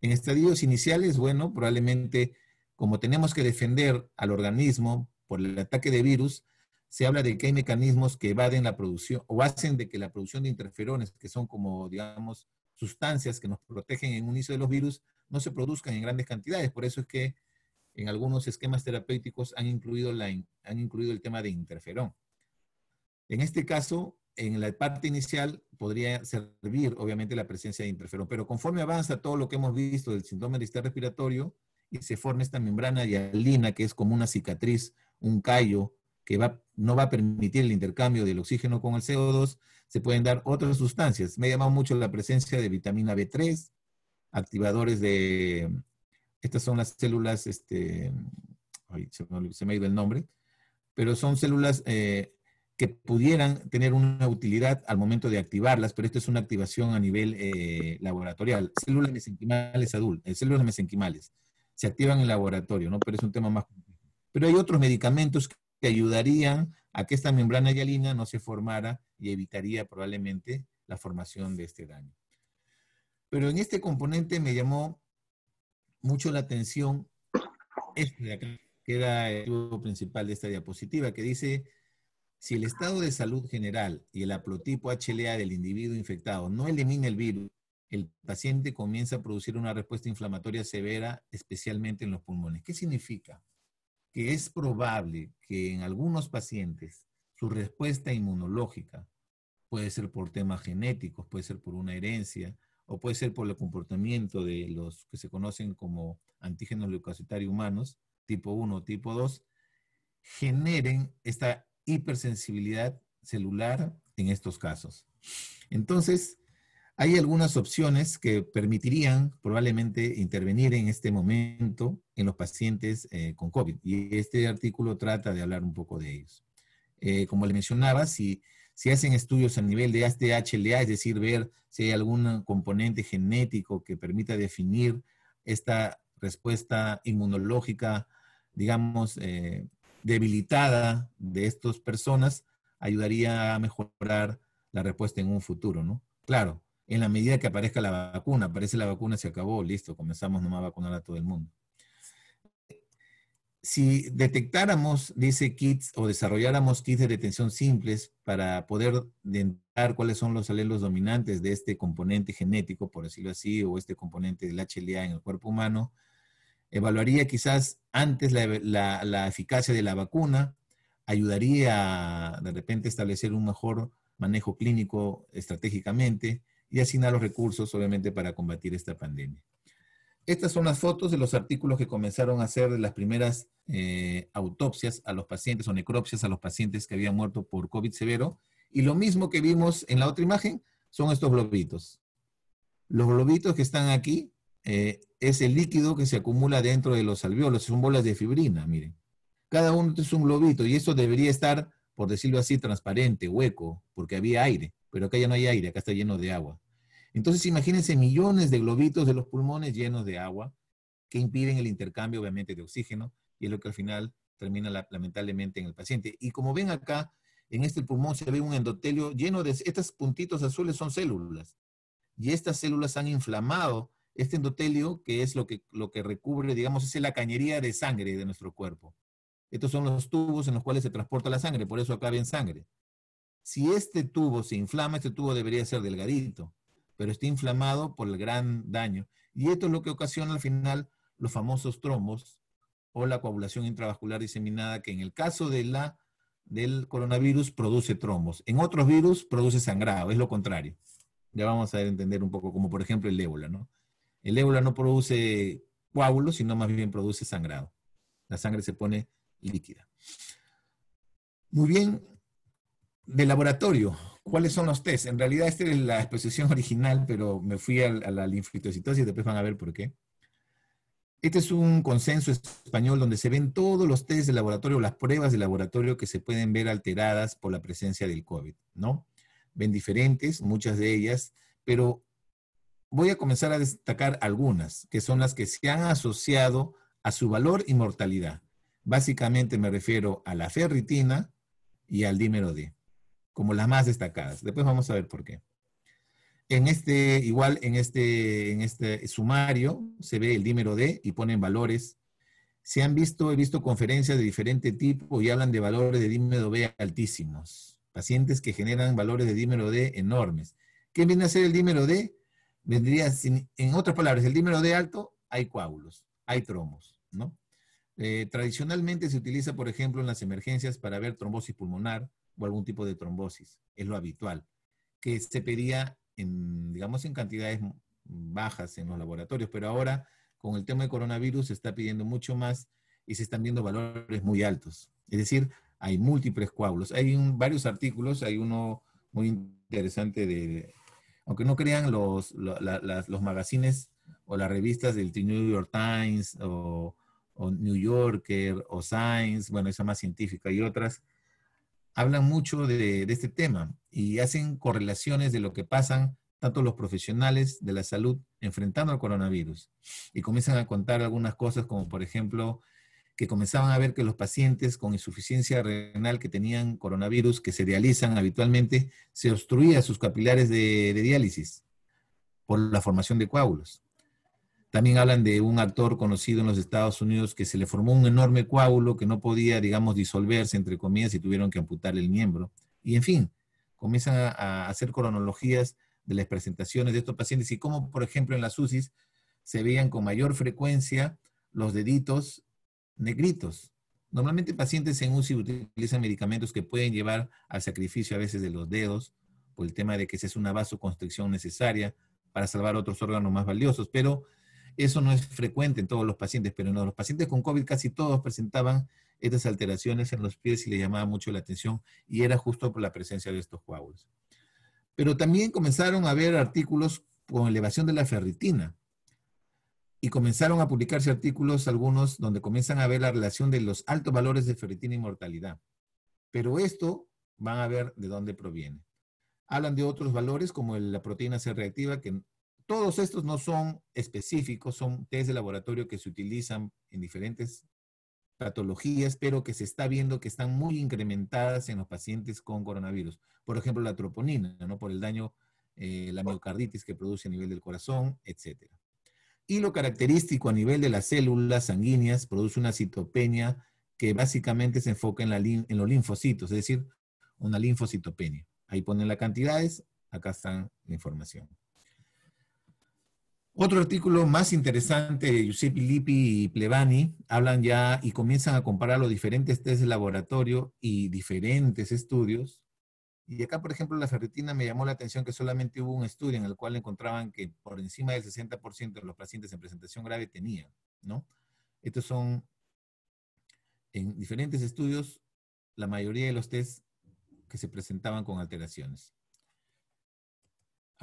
En estadios iniciales, bueno, probablemente como tenemos que defender al organismo por el ataque de virus, se habla de que hay mecanismos que evaden la producción o hacen de que la producción de interferones, que son como, digamos, sustancias que nos protegen en un inicio de los virus, no se produzcan en grandes cantidades. Por eso es que en algunos esquemas terapéuticos han incluido, han incluido el tema de interferón. En este caso, en la parte inicial podría servir, obviamente, la presencia de interferón, pero conforme avanza todo lo que hemos visto del síndrome de respiratorio y se forma esta membrana dialina que es como una cicatriz, un callo, que no va a permitir el intercambio del oxígeno con el CO2, se pueden dar otras sustancias. Me ha llamado mucho la presencia de vitamina B3, activadores de estas son las células, este, se, me, ha ido el nombre, pero son células eh, que pudieran tener una utilidad al momento de activarlas, pero esto es una activación a nivel eh, laboratorial. Células mesenquimales adultas, eh, células mesenquimales, se activan en laboratorio, ¿no? Pero es un tema más complejo. Pero hay otros medicamentos que ayudarían a que esta membrana yalina no se formara y evitaría probablemente la formación de este daño. Pero en este componente me llamó mucho la atención este de acá, que era el principal de esta diapositiva, que dice, si el estado de salud general y el aplotipo HLA del individuo infectado no elimina el virus, el paciente comienza a producir una respuesta inflamatoria severa, especialmente en los pulmones. ¿Qué significa? Que es probable que en algunos pacientes su respuesta inmunológica puede ser por temas genéticos, puede ser por una herencia, o puede ser por el comportamiento de los que se conocen como antígenos leucocitarios humanos, tipo 1 o tipo 2, generen esta hipersensibilidad celular en estos casos. Entonces, hay algunas opciones que permitirían probablemente intervenir en este momento en los pacientes eh, con COVID. Y este artículo trata de hablar un poco de ellos. Eh, como le mencionaba, si si hacen estudios a nivel de HLA, es decir, ver si hay algún componente genético que permita definir esta respuesta inmunológica, digamos, eh, debilitada de estas personas, ayudaría a mejorar la respuesta en un futuro, ¿no? Claro, en la medida que aparezca la vacuna, aparece la vacuna, se acabó, listo, comenzamos nomás a vacunar a todo el mundo si detectáramos, dice kits, o desarrolláramos kits de detención simples para poder identificar cuáles son los alelos dominantes de este componente genético, por decirlo así, o este componente del HLA en el cuerpo humano, evaluaría quizás antes la, eficacia de la vacuna, ayudaría a, de repente a establecer un mejor manejo clínico estratégicamente y asignar los recursos, obviamente, para combatir esta pandemia. Estas son las fotos de los artículos que comenzaron a hacer de las primeras eh, autopsias a los pacientes o necropsias a los pacientes que habían muerto por COVID severo. Y lo mismo que vimos en la otra imagen son estos globitos. Los globitos que están aquí eh, es el líquido que se acumula dentro de los alveolos, son bolas de fibrina, miren. Cada uno es un globito y eso debería estar, por decirlo así, transparente, hueco, porque había aire, pero acá ya no hay aire, acá está lleno de agua. Entonces, imagínense millones de globitos de los pulmones llenos de agua que impiden el intercambio, obviamente, de oxígeno, y es lo que al final termina lamentablemente en el paciente. Y como ven acá, en este pulmón se ve un endotelio lleno de estos puntitos azules son células. Y estas células han inflamado este endotelio, que es lo que, lo que recubre, digamos, es la cañería de sangre de nuestro cuerpo. Estos son los tubos en los cuales se transporta la sangre, por eso acá ven sangre. Si este tubo se inflama, este tubo debería ser delgadito pero está inflamado por el gran daño. Y esto es lo que ocasiona al final los famosos trombos o la coagulación intravascular diseminada, que en el caso de la, del coronavirus produce trombos. En otros virus produce sangrado, es lo contrario. Ya vamos a entender un poco, como por ejemplo el ébola, ¿no? El ébola no produce coágulos, sino más bien produce sangrado. La sangre se pone líquida. Muy bien, de laboratorio, ¿Cuáles son los test? En realidad, esta es la exposición original, pero me fui a, la linfocitosis y después van a ver por qué. Este es un consenso español donde se ven todos los test de laboratorio, las pruebas de laboratorio que se pueden ver alteradas por la presencia del COVID, ¿no? Ven diferentes, muchas de ellas, pero voy a comenzar a destacar algunas, que son las que se han asociado a su valor y mortalidad. Básicamente me refiero a la ferritina y al dímero D como las más destacadas. Después vamos a ver por qué. En este, igual en este, en este sumario se ve el dímero D y ponen valores. Se han visto, he visto conferencias de diferente tipo y hablan de valores de dímero B altísimos. Pacientes que generan valores de dímero D enormes. ¿Qué viene a ser el dímero D? Vendría, en otras palabras, el dímero D alto, hay coágulos, hay tromos. ¿no? Eh, tradicionalmente se utiliza, por ejemplo, en las emergencias para ver trombosis pulmonar, algún tipo de trombosis. Es lo habitual, que se pedía, en, digamos, en cantidades bajas en los laboratorios, pero ahora con el tema de coronavirus se está pidiendo mucho más y se están viendo valores muy altos. Es decir, hay múltiples coágulos. Hay varios artículos, hay uno muy interesante de, aunque no crean los, magazines o las revistas del New York Times o, o New Yorker o Science, bueno, esa más científica y otras, hablan mucho de, este tema y hacen correlaciones de lo que pasan tanto los profesionales de la salud enfrentando al coronavirus. Y comienzan a contar algunas cosas como, por ejemplo, que comenzaban a ver que los pacientes con insuficiencia renal que tenían coronavirus, que se realizan habitualmente, se obstruían sus capilares de diálisis por la formación de coágulos. También hablan de un actor conocido en los Estados Unidos que se le formó un enorme coágulo que no podía, digamos, disolverse, entre comillas, y tuvieron que amputar el miembro. Y en fin, comienzan a, hacer cronologías de las presentaciones de estos pacientes y cómo, por ejemplo, en las UCIs se veían con mayor frecuencia los deditos negritos. Normalmente pacientes en UCI utilizan medicamentos que pueden llevar al sacrificio a veces de los dedos por el tema de que esa es una vasoconstricción necesaria para salvar otros órganos más valiosos, pero eso no es frecuente en todos los pacientes, pero en los pacientes con COVID casi todos presentaban estas alteraciones en los pies y le llamaba mucho la atención y era justo por la presencia de estos coágulos. Pero también comenzaron a ver artículos con elevación de la ferritina y comenzaron a publicarse artículos algunos donde comienzan a ver la relación de los altos valores de ferritina y mortalidad. Pero esto van a ver de dónde proviene. Hablan de otros valores como la proteína C reactiva que todos estos no son específicos, son test de laboratorio que se utilizan en diferentes patologías, pero que se está viendo que están muy incrementadas en los pacientes con coronavirus. Por ejemplo, la troponina, ¿no? Por el daño, eh, la miocarditis que produce a nivel del corazón, etc. Y lo característico a nivel de las células sanguíneas produce una citopenia que básicamente se enfoca en, en los linfocitos, es decir, una linfocitopenia. Ahí ponen las cantidades, acá está la información. Otro artículo más interesante, Giuseppe Lippi y Plevani hablan ya y comienzan a comparar los diferentes test de laboratorio y diferentes estudios. Y acá, por ejemplo, la ferritina me llamó la atención que solamente hubo un estudio en el cual encontraban que por encima del 60% de los pacientes en presentación grave tenían, ¿no? Estos son, en diferentes estudios, la mayoría de los test que se presentaban con alteraciones.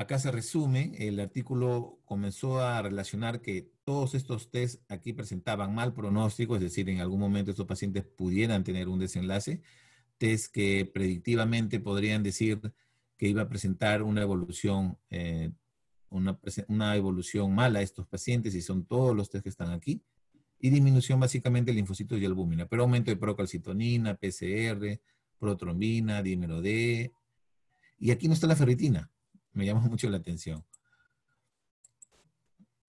Acá se resume, el artículo comenzó a relacionar que todos estos test aquí presentaban mal pronóstico, es decir, en algún momento estos pacientes pudieran tener un desenlace, test que predictivamente podrían decir que iba a presentar una evolución, eh, una, evolución mala a estos pacientes, y son todos los test que están aquí, y disminución básicamente de linfocitos y albúmina, pero aumento de procalcitonina, PCR, protrombina, dímero D, y aquí no está la ferritina me llama mucho la atención.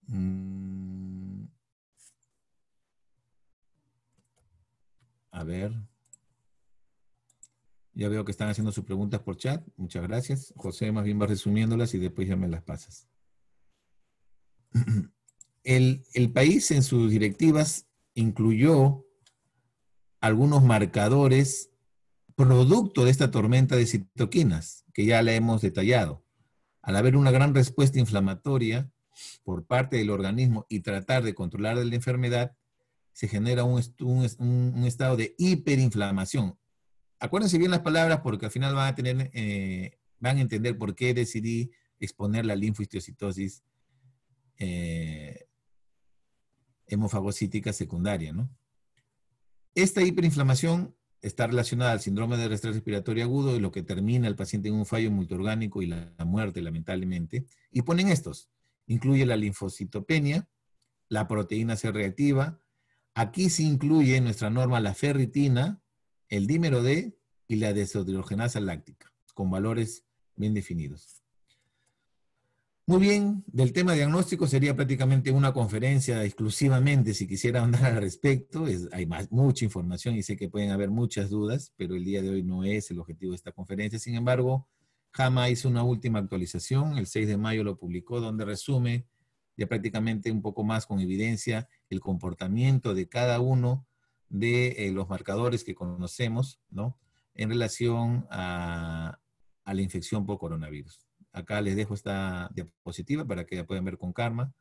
Mm. A ver. Ya veo que están haciendo sus preguntas por chat. Muchas gracias. José, más bien va resumiéndolas y después ya me las pasas. El, el país en sus directivas incluyó algunos marcadores producto de esta tormenta de citoquinas, que ya la hemos detallado. Al haber una gran respuesta inflamatoria por parte del organismo y tratar de controlar la enfermedad, se genera un, estado de hiperinflamación. Acuérdense bien las palabras porque al final van a, eh, entender por qué decidí exponer la linfohistiocitosis eh, hemofagocítica secundaria, ¿no? Esta hiperinflamación está relacionada al síndrome de estrés respiratorio agudo, y lo que termina el paciente en un fallo multiorgánico y la muerte, lamentablemente. Y ponen estos. Incluye la linfocitopenia, la proteína C reactiva. Aquí se incluye en nuestra norma la ferritina, el dímero D y la deshidrogenasa láctica, con valores bien definidos. Muy bien, del tema diagnóstico sería prácticamente una conferencia exclusivamente, si quisiera andar al respecto, hay más, mucha información y sé que pueden haber muchas dudas, pero el día de hoy no es el objetivo de esta conferencia. Sin embargo, JAMA hizo una última actualización, el 6 de mayo lo publicó, donde resume ya prácticamente un poco más con evidencia el comportamiento de cada uno de eh, los marcadores que conocemos, ¿no? En relación a la infección por coronavirus. Acá les dejo esta diapositiva para que la puedan ver con calma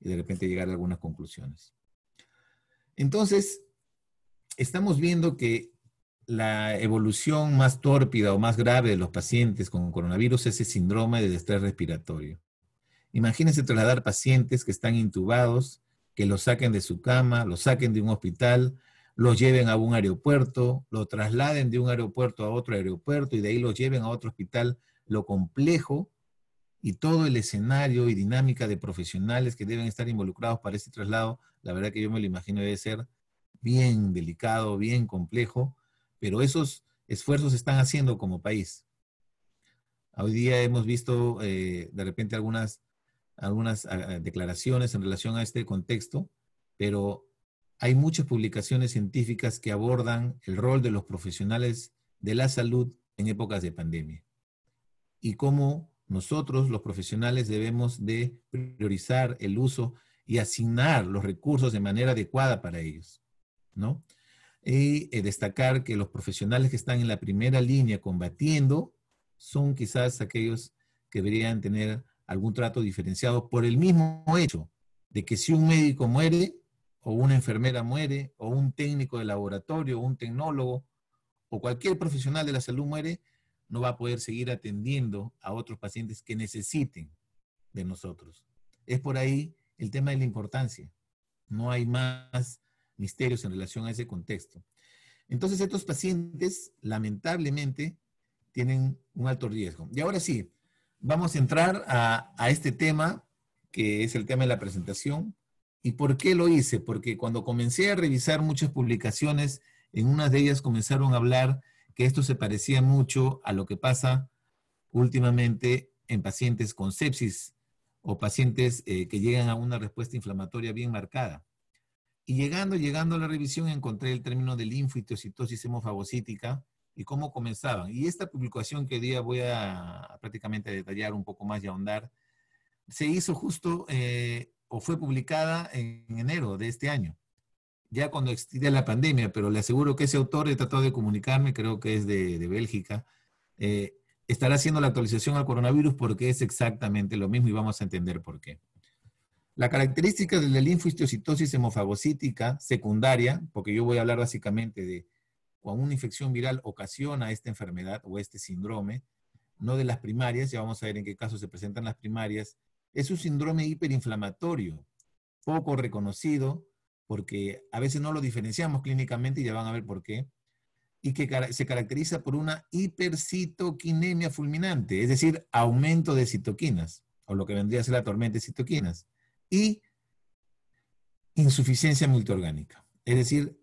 y de repente llegar a algunas conclusiones. Entonces, estamos viendo que la evolución más tórpida o más grave de los pacientes con coronavirus es el síndrome de estrés respiratorio. Imagínense trasladar pacientes que están intubados, que los saquen de su cama, los saquen de un hospital, los lleven a un aeropuerto, lo trasladen de un aeropuerto a otro aeropuerto y de ahí los lleven a otro hospital lo complejo y todo el escenario y dinámica de profesionales que deben estar involucrados para este traslado, la verdad que yo me lo imagino debe ser bien delicado, bien complejo, pero esos esfuerzos se están haciendo como país. Hoy día hemos visto eh, de repente algunas, algunas ah, ah, declaraciones en relación a este contexto, pero hay muchas publicaciones científicas que abordan el rol de los profesionales de la salud en épocas de pandemia y cómo nosotros los profesionales debemos de priorizar el uso y asignar los recursos de manera adecuada para ellos, ¿no? Y eh, destacar que los profesionales que están en la primera línea combatiendo son quizás aquellos que deberían tener algún trato diferenciado por el mismo hecho de que si un médico muere o una enfermera muere o un técnico de laboratorio o un tecnólogo o cualquier profesional de la salud muere, no va a poder seguir atendiendo a otros pacientes que necesiten de nosotros. Es por ahí el tema de la importancia. No hay más misterios en relación a ese contexto. Entonces, estos pacientes, lamentablemente, tienen un alto riesgo. Y ahora sí, vamos a entrar a, este tema, que es el tema de la presentación. ¿Y por qué lo hice? Porque cuando comencé a revisar muchas publicaciones, en una de ellas comenzaron a hablar que esto se parecía mucho a lo que pasa últimamente en pacientes con sepsis o pacientes eh, que llegan a una respuesta inflamatoria bien marcada. Y llegando, llegando a la revisión, encontré el término de linfocitosis hemofagocítica y cómo comenzaban. Y esta publicación que hoy día voy a, prácticamente detallar un poco más y ahondar, se hizo justo eh, o fue publicada en enero de este año ya cuando existía la pandemia, pero le aseguro que ese autor, he tratado de comunicarme, creo que es de, Bélgica, eh, estará haciendo la actualización al coronavirus porque es exactamente lo mismo y vamos a entender por qué. La característica de la linfocitosis hemofagocítica secundaria, porque yo voy a hablar básicamente de cuando una infección viral ocasiona esta enfermedad o este síndrome, no de las primarias, ya vamos a ver en qué casos se presentan las primarias, es un síndrome hiperinflamatorio, poco reconocido, porque a veces no lo diferenciamos clínicamente y ya van a ver por qué, y que se caracteriza por una hipercitoquinemia fulminante, es decir, aumento de citoquinas, o lo que vendría a ser la tormenta de citoquinas, y insuficiencia multiorgánica, es decir,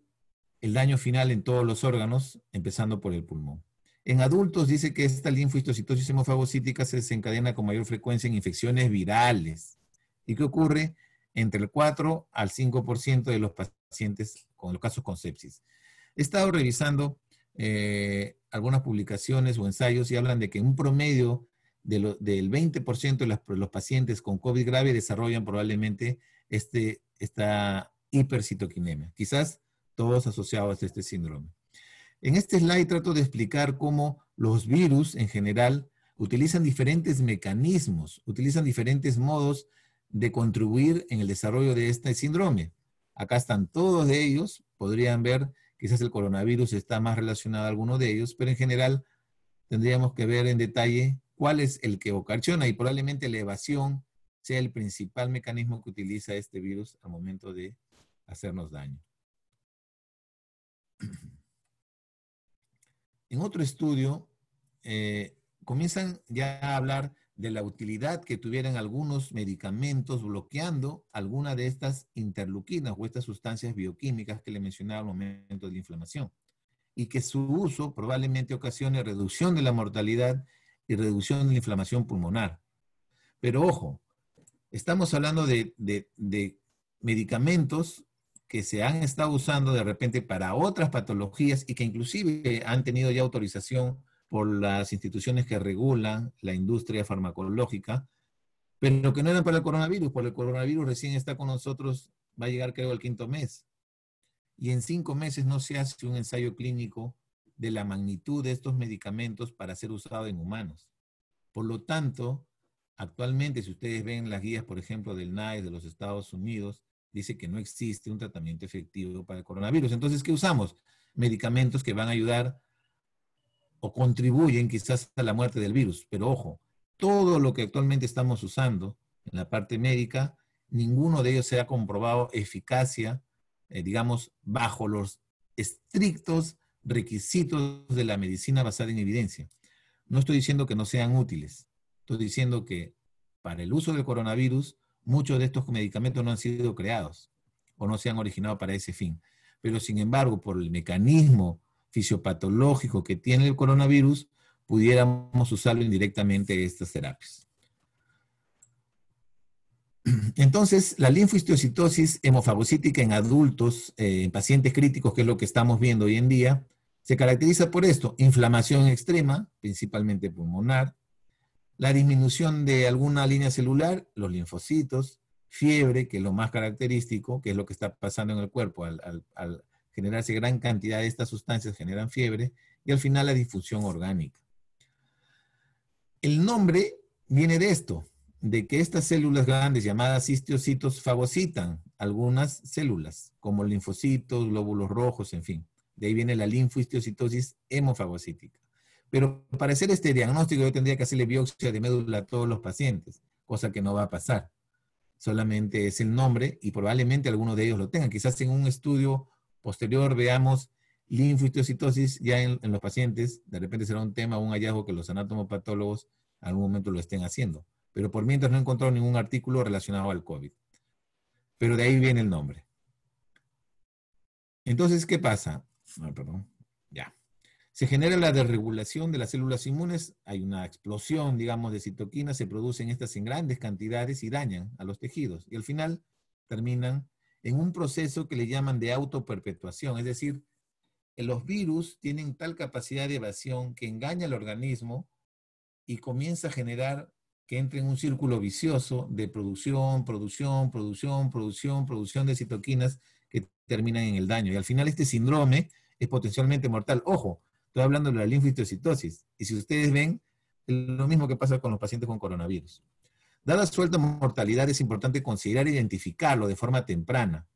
el daño final en todos los órganos, empezando por el pulmón. En adultos dice que esta linfohistocitosis hemofagocítica se desencadena con mayor frecuencia en infecciones virales. ¿Y qué ocurre? entre el 4 al 5% de los pacientes con los casos con sepsis. He estado revisando eh, algunas publicaciones o ensayos y hablan de que un promedio del 20% de los pacientes con COVID grave desarrollan probablemente este, esta hipercitoquinemia, quizás todos asociados a este síndrome. En este slide trato de explicar cómo los virus en general utilizan diferentes mecanismos, utilizan diferentes modos de contribuir en el desarrollo de este síndrome. Acá están todos ellos, podrían ver, quizás el coronavirus está más relacionado a alguno de ellos, pero en general tendríamos que ver en detalle cuál es el que ocasiona y probablemente la evasión sea el principal mecanismo que utiliza este virus al momento de hacernos daño. En otro estudio, eh, comienzan ya a hablar de la utilidad que tuvieran algunos medicamentos bloqueando alguna de estas interleuquinas o estas sustancias bioquímicas que le mencionaba al momento de la inflamación y que su uso probablemente ocasione reducción de la mortalidad y reducción de la inflamación pulmonar. Pero ojo, estamos hablando de, de medicamentos que se han estado usando de repente para otras patologías y que inclusive han tenido ya autorización por las instituciones que regulan la industria farmacológica, pero que no eran para el coronavirus, porque el coronavirus recién está con nosotros, va a llegar creo al quinto mes. Y en cinco meses no se hace un ensayo clínico de la magnitud de estos medicamentos para ser usado en humanos. Por lo tanto, actualmente, si ustedes ven las guías, por ejemplo, del NICE de los Estados Unidos, dice que no existe un tratamiento efectivo para el coronavirus. Entonces, ¿qué usamos? Medicamentos que van a ayudar o contribuyen quizás a la muerte del virus. Pero ojo, todo lo que actualmente estamos usando en la parte médica, ninguno de ellos se ha comprobado eficacia, eh, digamos, bajo los estrictos requisitos de la medicina basada en evidencia. No estoy diciendo que no sean útiles, estoy diciendo que para el uso del coronavirus, muchos de estos medicamentos no han sido creados o no se han originado para ese fin. Pero sin embargo, por el mecanismo fisiopatológico que tiene el coronavirus, pudiéramos usarlo indirectamente estas terapias. Entonces, la linfohistiocitosis hemofagocítica en adultos, eh, en pacientes críticos, que es lo que estamos viendo hoy en día, se caracteriza por esto, inflamación extrema, principalmente pulmonar, la disminución de alguna línea celular, los linfocitos, fiebre, que es lo más característico, que es lo que está pasando en el cuerpo al generarse gran cantidad de estas sustancias generan fiebre y al final la difusión orgánica. El nombre viene de esto, de que estas células grandes llamadas histiocitos fagocitan algunas células, como linfocitos, glóbulos rojos, en fin. De ahí viene la linfohistiocitosis hemofagocítica. Pero para hacer este diagnóstico yo tendría que hacerle biopsia de médula a todos los pacientes, cosa que no va a pasar. Solamente es el nombre y probablemente algunos de ellos lo tengan. Quizás en un estudio posterior veamos linfocitosis ya en, los pacientes, de repente será un tema, un hallazgo que los anatomopatólogos en algún momento lo estén haciendo. Pero por mientras no he encontrado ningún artículo relacionado al COVID. Pero de ahí viene el nombre. Entonces, ¿qué pasa? Ah, ya. Se genera la desregulación de las células inmunes, hay una explosión, digamos, de citoquinas, se producen estas en grandes cantidades y dañan a los tejidos. Y al final terminan en un proceso que le llaman de autoperpetuación, es decir, los virus tienen tal capacidad de evasión que engaña al organismo y comienza a generar que entre en un círculo vicioso de producción, producción, producción, producción, producción de citoquinas que terminan en el daño. Y al final este síndrome es potencialmente mortal. Ojo, estoy hablando de la linfocitosis. Y si ustedes ven, es lo mismo que pasa con los pacientes con coronavirus. Dada su alta mortalidad, es importante considerar e identificarlo de forma temprana.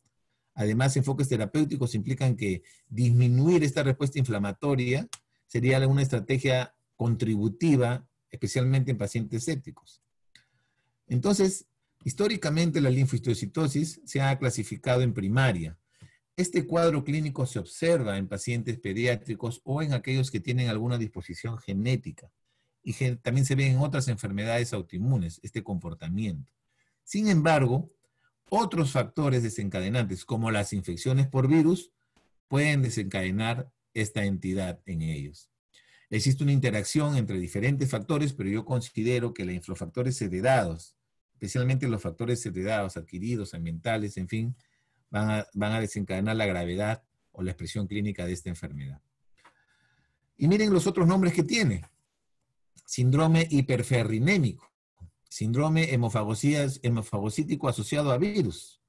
Además, enfoques terapéuticos implican que disminuir esta respuesta inflamatoria sería una estrategia contributiva, especialmente en pacientes sépticos. Entonces, históricamente la linfocitosis se ha clasificado en primaria. Este cuadro clínico se observa en pacientes pediátricos o en aquellos que tienen alguna disposición genética y también se ve en otras enfermedades autoinmunes este comportamiento. Sin embargo, otros factores desencadenantes, como las infecciones por virus, pueden desencadenar esta entidad en ellos. Existe una interacción entre diferentes factores, pero yo considero que los factores heredados, especialmente los factores heredados, adquiridos, ambientales, en fin, van a desencadenar la gravedad o la expresión clínica de esta enfermedad. Y miren los otros nombres que tiene síndrome hiperferrinémico, síndrome hemofagocítico asociado a virus,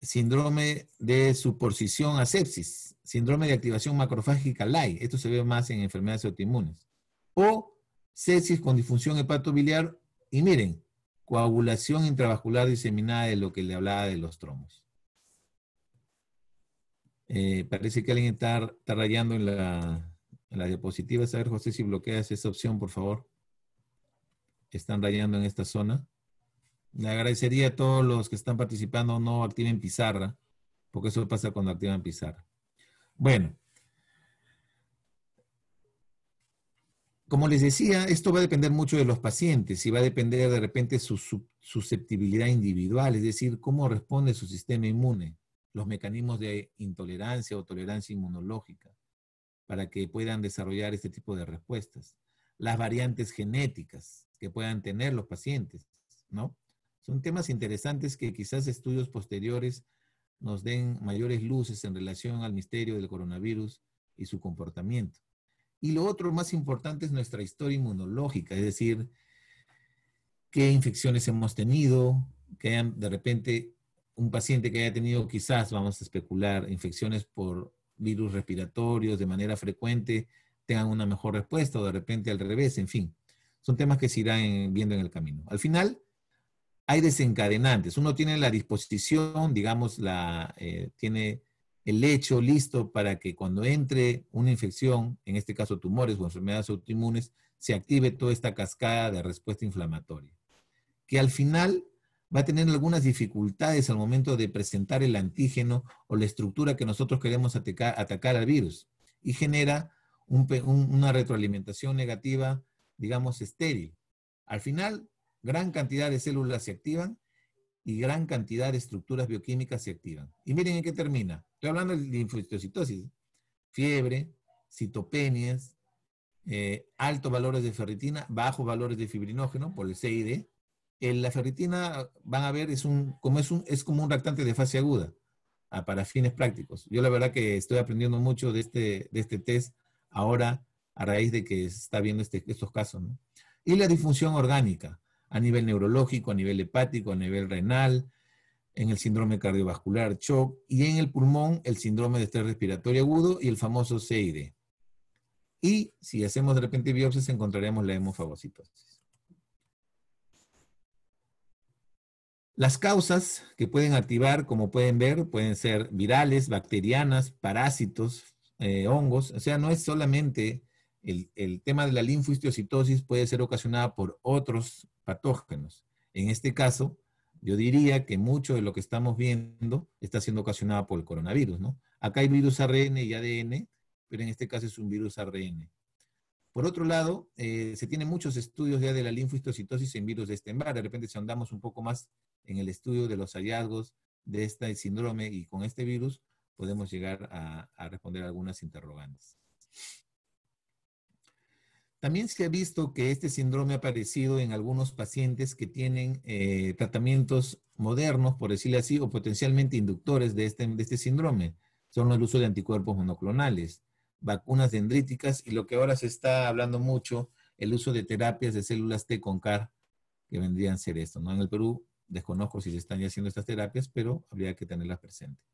síndrome de suposición a sepsis, síndrome de activación macrofágica LAI, esto se ve más en enfermedades autoinmunes, o sepsis con disfunción hepatobiliar, y miren, coagulación intravascular diseminada de lo que le hablaba de los tromos. Eh, parece que alguien está rayando en la, en las diapositivas, a ver, José, si bloqueas esa opción, por favor. Están rayando en esta zona. Le agradecería a todos los que están participando, no activen pizarra, porque eso pasa cuando activan pizarra. Bueno. Como les decía, esto va a depender mucho de los pacientes y va a depender de repente su, su susceptibilidad individual, es decir, cómo responde su sistema inmune, los mecanismos de intolerancia o tolerancia inmunológica para que puedan desarrollar este tipo de respuestas. Las variantes genéticas que puedan tener los pacientes, ¿no? Son temas interesantes que quizás estudios posteriores nos den mayores luces en relación al misterio del coronavirus y su comportamiento. Y lo otro más importante es nuestra historia inmunológica, es decir, qué infecciones hemos tenido, que de repente un paciente que haya tenido quizás, vamos a especular, infecciones por virus respiratorios de manera frecuente tengan una mejor respuesta o de repente al revés, en fin. Son temas que se irán viendo en el camino. Al final, hay desencadenantes. Uno tiene la disposición, digamos, la, eh, tiene el hecho listo para que cuando entre una infección, en este caso tumores o enfermedades autoinmunes, se active toda esta cascada de respuesta inflamatoria. Que al final va a tener algunas dificultades al momento de presentar el antígeno o la estructura que nosotros queremos atacar, atacar al virus y genera una retroalimentación negativa, digamos, estéril. Al final, gran cantidad de células se activan y gran cantidad de estructuras bioquímicas se activan. Y miren en qué termina. Estoy hablando de linfocitosis fiebre, citopenias, eh, altos valores de ferritina, bajos valores de fibrinógeno por el CID, la ferritina, van a ver, es, un, como es, un, es como un reactante de fase aguda ah, para fines prácticos. Yo la verdad que estoy aprendiendo mucho de este, de este test ahora a raíz de que se está viendo este, estos casos. Y la disfunción orgánica a nivel neurológico, a nivel hepático, a nivel renal, en el síndrome cardiovascular, shock, y en el pulmón el síndrome de estrés respiratorio agudo y el famoso CID. Y si hacemos de repente biopsias encontraremos la hemofagocitosis. Las causas que pueden activar, como pueden ver, pueden ser virales, bacterianas, parásitos, eh, hongos. O sea, no es solamente el, tema de la linfocitosis puede ser ocasionada por otros patógenos. En este caso, yo diría que mucho de lo que estamos viendo está siendo ocasionado por el coronavirus, ¿no? Acá hay virus ARN y ADN, pero en este caso es un virus ARN. Por otro lado, eh, se tienen muchos estudios ya de la linfocitosis en virus de este barr De repente, si andamos un poco más en el estudio de los hallazgos de este síndrome y con este virus, podemos llegar a, responder algunas interrogantes. También se ha visto que este síndrome ha aparecido en algunos pacientes que tienen eh, tratamientos modernos, por decirlo así, o potencialmente inductores de este, de este síndrome. Son el uso de anticuerpos monoclonales vacunas dendríticas y lo que ahora se está hablando mucho, el uso de terapias de células T con CAR, que vendrían a ser esto. ¿no? En el Perú desconozco si se están ya haciendo estas terapias, pero habría que tenerlas presentes.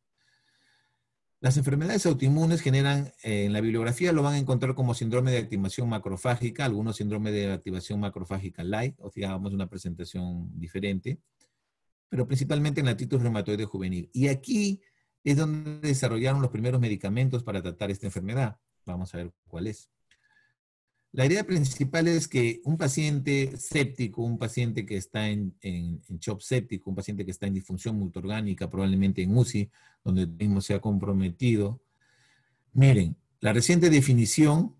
Las enfermedades autoinmunes generan, eh, en la bibliografía lo van a encontrar como síndrome de activación macrofágica, algunos síndrome de activación macrofágica light, o digamos una presentación diferente, pero principalmente en la artritis reumatoide juvenil. Y aquí es donde desarrollaron los primeros medicamentos para tratar esta enfermedad. Vamos a ver cuál es. La idea principal es que un paciente séptico, un paciente que está en, en, shock séptico, un paciente que está en disfunción multiorgánica, probablemente en UCI, donde el mismo se ha comprometido. Miren, la reciente definición,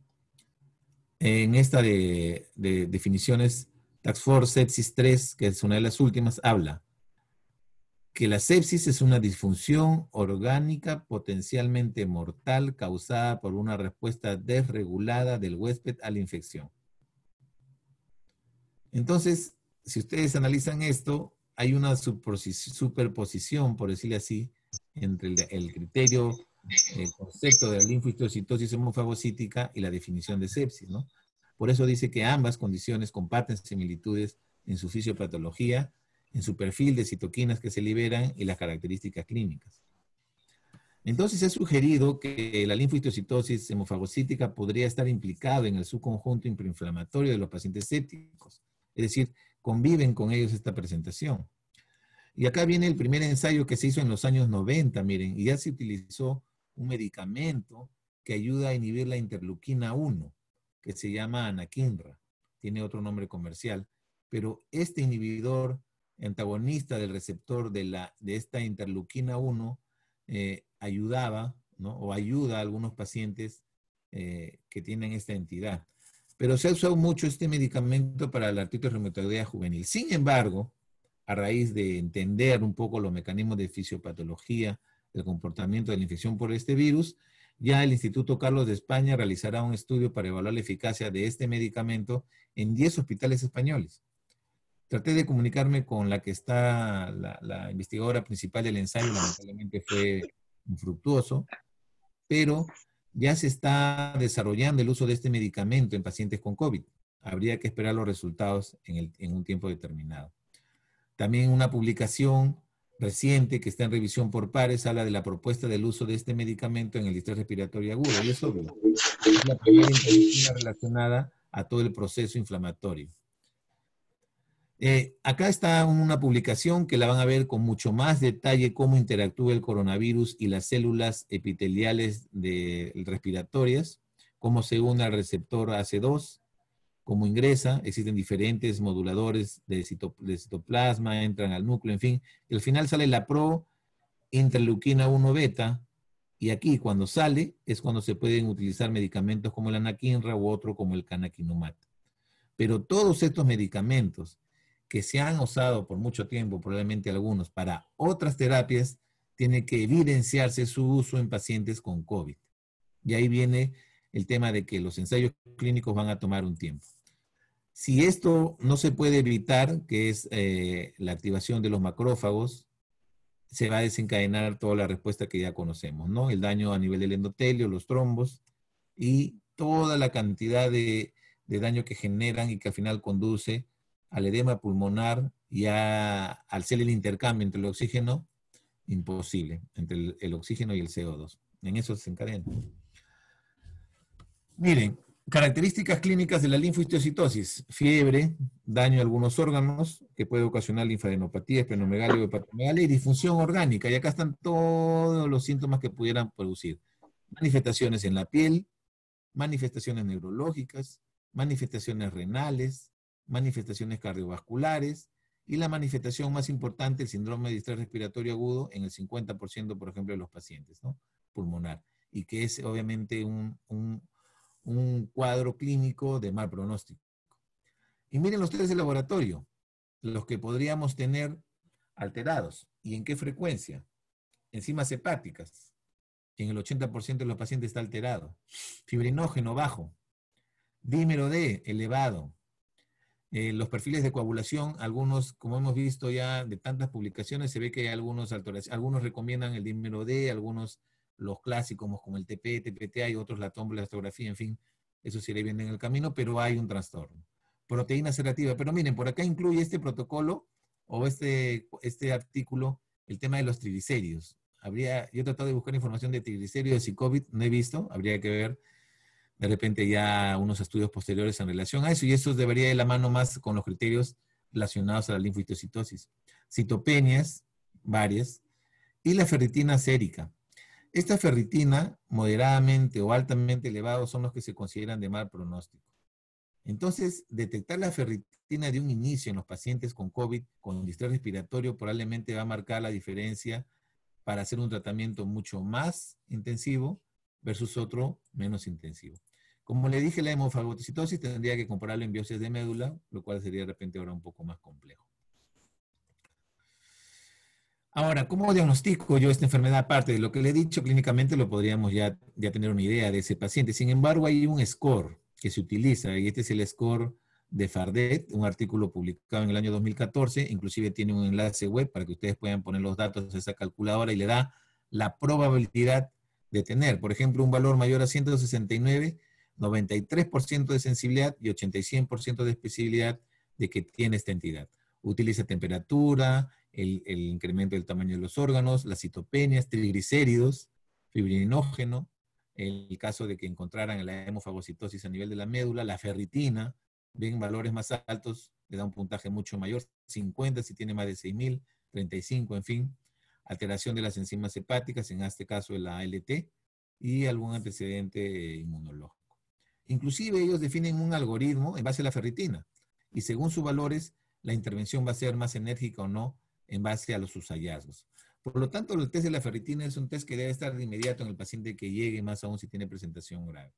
en esta de, definiciones Tax Force Sepsis 3, que es una de las últimas, habla que la sepsis es una disfunción orgánica potencialmente mortal causada por una respuesta desregulada del huésped a la infección. Entonces, si ustedes analizan esto, hay una superposición, por decirlo así, entre el, criterio, el concepto de la linfocitosis hemofagocítica y la definición de sepsis, ¿no? Por eso dice que ambas condiciones comparten similitudes en su fisiopatología en su perfil de citoquinas que se liberan y las características clínicas. Entonces, se ha sugerido que la linfohistocitosis hemofagocítica podría estar implicada en el subconjunto inflamatorio de los pacientes sépticos, es decir, conviven con ellos esta presentación. Y acá viene el primer ensayo que se hizo en los años 90, miren, y ya se utilizó un medicamento que ayuda a inhibir la interleuquina 1, que se llama anakinra, tiene otro nombre comercial, pero este inhibidor antagonista del receptor de, esta interleuquina 1 eh, ayudaba o ayuda a algunos pacientes eh, que tienen esta entidad. Pero se ha usado mucho este medicamento para la artritis reumatoidea juvenil. Sin embargo, a raíz de entender un poco los mecanismos de fisiopatología el comportamiento de la infección por este virus, ya el Instituto Carlos de España realizará un estudio para evaluar la eficacia de este medicamento en 10 hospitales españoles. Traté de comunicarme con la que está la, investigadora principal del ensayo, lamentablemente fue infructuoso, pero ya se está desarrollando el uso de este medicamento en pacientes con COVID. Habría que esperar los resultados en, un tiempo determinado. También una publicación reciente que está en revisión por pares habla de la propuesta del uso de este medicamento en el distrés respiratorio agudo. Y eso es la primera relacionada a todo el proceso inflamatorio. Eh, acá está una publicación que la van a ver con mucho más detalle cómo interactúa el coronavirus y las células epiteliales de, respiratorias, cómo se une al receptor AC2, cómo ingresa, existen diferentes moduladores de, citoplasma, entran al núcleo, en fin. al final sale la pro leuquina 1 beta, y aquí cuando sale es cuando se pueden utilizar medicamentos como el anakinra u otro como el canakinumab. Pero todos estos medicamentos que se han usado por mucho tiempo, probablemente algunos, para otras terapias, tiene que evidenciarse su uso en pacientes con COVID. Y ahí viene el tema de que los ensayos clínicos van a tomar un tiempo. Si esto no se puede evitar, que es eh, la activación de los macrófagos, se va a desencadenar toda la respuesta que ya conocemos, ¿no? El daño a nivel del endotelio, los trombos y toda la cantidad de, de daño que generan y que al final conduce al edema pulmonar y al ser el intercambio entre el oxígeno, imposible, entre el, oxígeno y el CO2. En eso se encadena. Miren, características clínicas de la linfocitosis, Fiebre, daño a algunos órganos, que puede ocasionar linfadenopatía, esplenomegalia, hepatomegalia y disfunción orgánica. Y acá están todos los síntomas que pudieran producir. Manifestaciones en la piel, manifestaciones neurológicas, manifestaciones renales, manifestaciones cardiovasculares y la manifestación más importante, el síndrome de distrés respiratorio agudo, en el 50%, por ejemplo, de los pacientes, ¿no? Pulmonar. Y que es obviamente un, cuadro clínico de mal pronóstico. Y miren los el de laboratorio, los que podríamos tener alterados. ¿Y en qué frecuencia? Enzimas hepáticas. En el 80% de los pacientes está alterado. Fibrinógeno bajo. Dímero D elevado. Eh, los perfiles de coagulación, algunos, como hemos visto ya de tantas publicaciones, se ve que hay algunos algunos recomiendan el dímero D, algunos los clásicos como el TP, TPTA y otros la la en fin, eso sí le viene en el camino, pero hay un trastorno. Proteína sedativa, pero miren, por acá incluye este protocolo o este, este artículo el tema de los triglicéridos. Habría, yo he tratado de buscar información de triglicéridos y COVID, no he visto, habría que ver de repente ya unos estudios posteriores en relación a eso, y eso debería ir de la mano más con los criterios relacionados a la linfocitosis. Citopenias, varias, y la ferritina sérica. Esta ferritina, moderadamente o altamente elevado, son los que se consideran de mal pronóstico. Entonces, detectar la ferritina de un inicio en los pacientes con COVID, con distrés respiratorio, probablemente va a marcar la diferencia para hacer un tratamiento mucho más intensivo versus otro menos intensivo. Como le dije, la hemofagocitosis tendría que compararlo en biopsias de médula, lo cual sería de repente ahora un poco más complejo. Ahora, ¿cómo diagnostico yo esta enfermedad? Aparte de lo que le he dicho, clínicamente lo podríamos ya, ya tener una idea de ese paciente. Sin embargo, hay un score que se utiliza, y este es el score de Fardet, un artículo publicado en el año 2014, inclusive tiene un enlace web para que ustedes puedan poner los datos de esa calculadora y le da la probabilidad de tener. Por ejemplo, un valor mayor a 169 93% de sensibilidad y 85% de especificidad de que tiene esta entidad. Utiliza temperatura, el, incremento del tamaño de los órganos, las citopenias, triglicéridos, fibrinógeno, el caso de que encontraran la hemofagocitosis a nivel de la médula, la ferritina, bien valores más altos, le da un puntaje mucho mayor, 50 si tiene más de 6.000, 35, en fin, alteración de las enzimas hepáticas, en este caso de la ALT, y algún antecedente inmunológico. Inclusive ellos definen un algoritmo en base a la ferritina y según sus valores, la intervención va a ser más enérgica o no en base a los, sus hallazgos. Por lo tanto, el test de la ferritina es un test que debe estar de inmediato en el paciente que llegue, más aún si tiene presentación grave.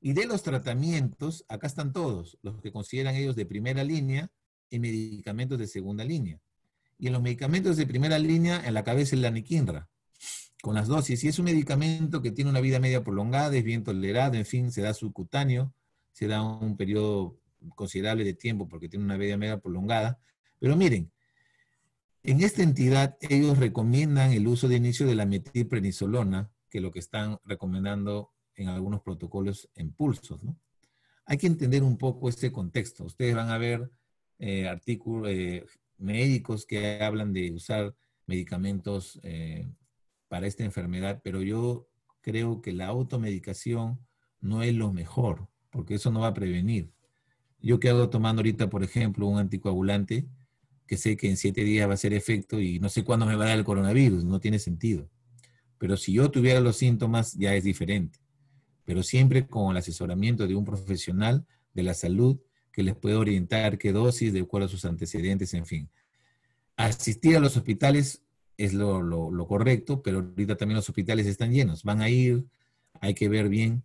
Y de los tratamientos, acá están todos, los que consideran ellos de primera línea y medicamentos de segunda línea. Y en los medicamentos de primera línea, en la cabeza es la niquinra, con las dosis. Y es un medicamento que tiene una vida media prolongada, es bien tolerado, en fin, se da subcutáneo, se da un periodo considerable de tiempo porque tiene una vida media prolongada. Pero miren, en esta entidad ellos recomiendan el uso de inicio de la metilprenisolona, que es lo que están recomendando en algunos protocolos en pulsos. ¿no? Hay que entender un poco este contexto. Ustedes van a ver eh, artículos eh, médicos que hablan de usar medicamentos eh, para esta enfermedad, pero yo creo que la automedicación no es lo mejor, porque eso no va a prevenir. Yo quedo tomando ahorita, por ejemplo, un anticoagulante, que sé que en siete días va a ser efecto y no sé cuándo me va a dar el coronavirus, no tiene sentido. Pero si yo tuviera los síntomas, ya es diferente. Pero siempre con el asesoramiento de un profesional de la salud que les puede orientar qué dosis, de acuerdo a sus antecedentes, en fin. Asistir a los hospitales es lo, correcto, pero ahorita también los hospitales están llenos, van a ir, hay que ver bien,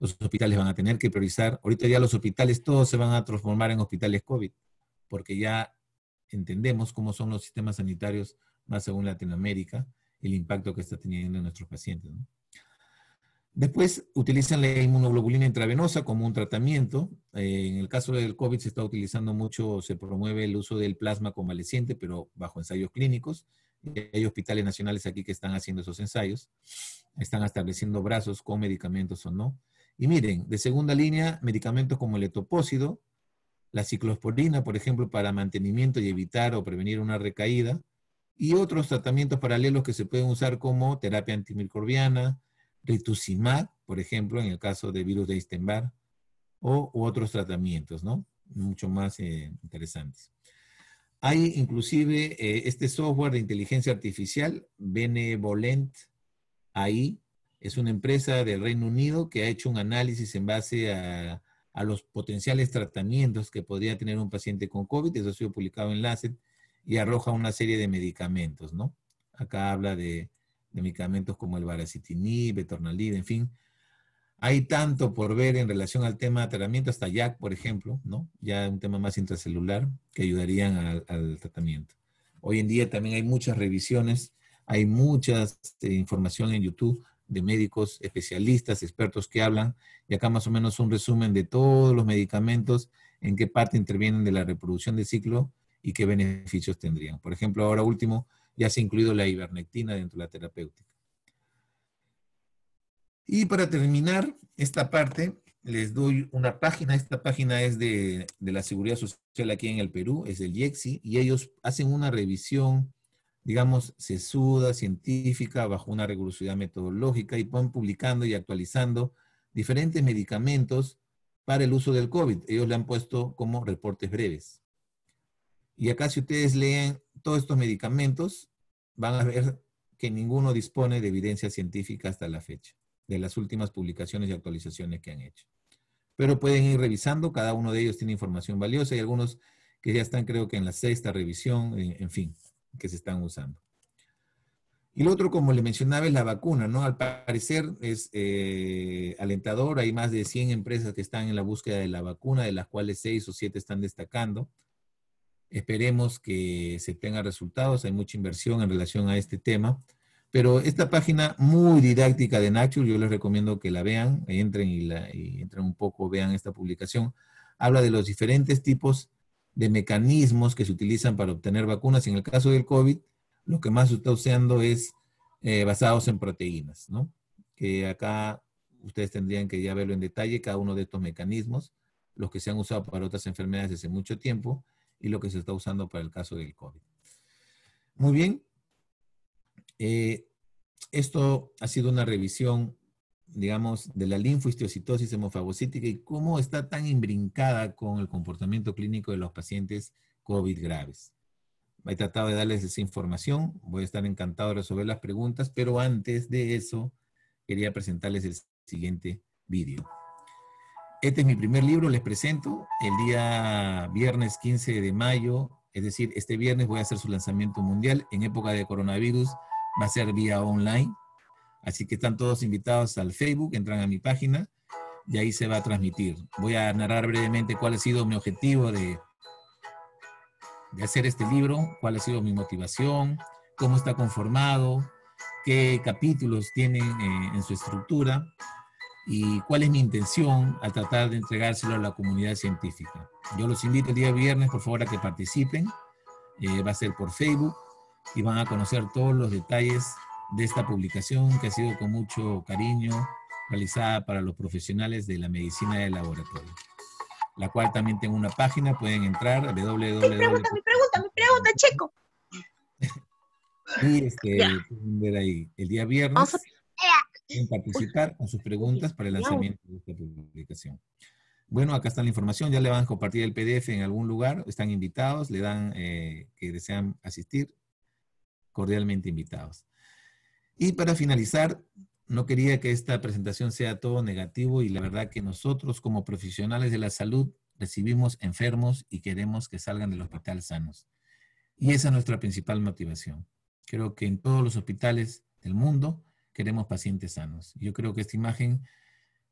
los hospitales van a tener que priorizar, ahorita ya los hospitales todos se van a transformar en hospitales COVID, porque ya entendemos cómo son los sistemas sanitarios más según Latinoamérica, el impacto que está teniendo en nuestros pacientes. Después utilizan la inmunoglobulina intravenosa como un tratamiento. Eh, en el caso del COVID se está utilizando mucho, se promueve el uso del plasma convaleciente, pero bajo ensayos clínicos. Hay hospitales nacionales aquí que están haciendo esos ensayos, están estableciendo brazos con medicamentos o no. Y miren, de segunda línea, medicamentos como el etopósido, la ciclosporina, por ejemplo, para mantenimiento y evitar o prevenir una recaída, y otros tratamientos paralelos que se pueden usar como terapia antimicrobiana, rituximab, por ejemplo, en el caso de virus de Eisenbar, o otros tratamientos, ¿no? Mucho más eh, interesantes. Hay inclusive eh, este software de inteligencia artificial, Benevolent AI, es una empresa del Reino Unido que ha hecho un análisis en base a, a los potenciales tratamientos que podría tener un paciente con COVID, eso ha sido publicado en Lancet, y arroja una serie de medicamentos, ¿no? Acá habla de, de medicamentos como el varacitinib, betornalid, en fin, hay tanto por ver en relación al tema de tratamiento, hasta Jack, por ejemplo, ¿no? Ya un tema más intracelular que ayudarían al, tratamiento. Hoy en día también hay muchas revisiones, hay mucha este, información en YouTube de médicos especialistas, expertos que hablan, y acá más o menos un resumen de todos los medicamentos, en qué parte intervienen de la reproducción del ciclo y qué beneficios tendrían. Por ejemplo, ahora último, ya se ha incluido la hibernetina dentro de la terapéutica. Y para terminar esta parte, les doy una página. Esta página es de, la Seguridad Social aquí en el Perú, es el Jexi y ellos hacen una revisión, digamos, sesuda, científica, bajo una rigurosidad metodológica, y van publicando y actualizando diferentes medicamentos para el uso del COVID. Ellos le han puesto como reportes breves. Y acá si ustedes leen todos estos medicamentos, van a ver que ninguno dispone de evidencia científica hasta la fecha de las últimas publicaciones y actualizaciones que han hecho. Pero pueden ir revisando, cada uno de ellos tiene información valiosa y algunos que ya están creo que en la sexta revisión, en, fin, que se están usando. Y lo otro, como le mencionaba, es la vacuna, ¿no? Al parecer es eh, alentador, hay más de 100 empresas que están en la búsqueda de la vacuna, de las cuales 6 o 7 están destacando. Esperemos que se tengan resultados, hay mucha inversión en relación a este tema. Pero esta página muy didáctica de Nacho, yo les recomiendo que la vean, entren y, la, entren un poco, vean esta publicación. Habla de los diferentes tipos de mecanismos que se utilizan para obtener vacunas. En el caso del COVID, lo que más se está usando es eh, basados en proteínas, ¿no? Que acá ustedes tendrían que ya verlo en detalle, cada uno de estos mecanismos, los que se han usado para otras enfermedades desde mucho tiempo y lo que se está usando para el caso del COVID. Muy bien, eh, esto ha sido una revisión, digamos, de la linfohistiocitosis hemofagocítica y cómo está tan imbrincada con el comportamiento clínico de los pacientes COVID graves. He tratado de darles esa información, voy a estar encantado de resolver las preguntas, pero antes de eso quería presentarles el siguiente vídeo. Este es mi primer libro, les presento. El día viernes 15 de mayo, es decir, este viernes voy a hacer su lanzamiento mundial en época de coronavirus va a ser vía online. Así que están todos invitados al Facebook, entran a mi página y ahí se va a transmitir. Voy a narrar brevemente cuál ha sido mi objetivo de, de hacer este libro, cuál ha sido mi motivación, cómo está conformado, qué capítulos tiene eh, en su estructura y cuál es mi intención al tratar de entregárselo a la comunidad científica. Yo los invito el día viernes, por favor, a que participen. Eh, va a ser por Facebook y van a conocer todos los detalles de esta publicación que ha sido con mucho cariño realizada para los profesionales de la medicina de laboratorio. La cual también tengo una página, pueden entrar www. Mi pregunta, mi pregunta, mi pregunta, Checo. y este, pueden ver ahí, el día viernes pueden participar con sus preguntas para el lanzamiento de esta publicación. Bueno, acá está la información, ya le van a compartir el PDF en algún lugar, están invitados, le dan eh, que desean asistir cordialmente invitados. Y para finalizar, no quería que esta presentación sea todo negativo y la verdad que nosotros como profesionales de la salud recibimos enfermos y queremos que salgan del hospital sanos. Y esa es nuestra principal motivación. Creo que en todos los hospitales del mundo queremos pacientes sanos. Yo creo que esta imagen,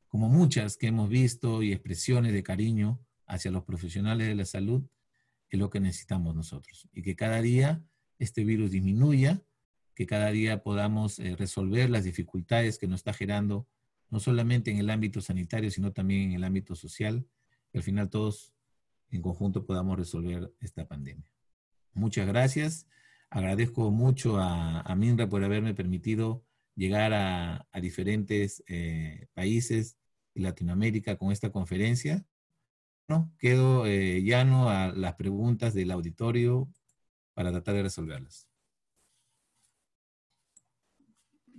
como muchas que hemos visto y expresiones de cariño hacia los profesionales de la salud, es lo que necesitamos nosotros. Y que cada día este virus disminuya, que cada día podamos eh, resolver las dificultades que nos está generando, no solamente en el ámbito sanitario, sino también en el ámbito social, que al final todos en conjunto podamos resolver esta pandemia. Muchas gracias. Agradezco mucho a, Minra por haberme permitido llegar a, diferentes eh, países de Latinoamérica con esta conferencia. quedo eh, llano a las preguntas del auditorio para tratar de resolverlas.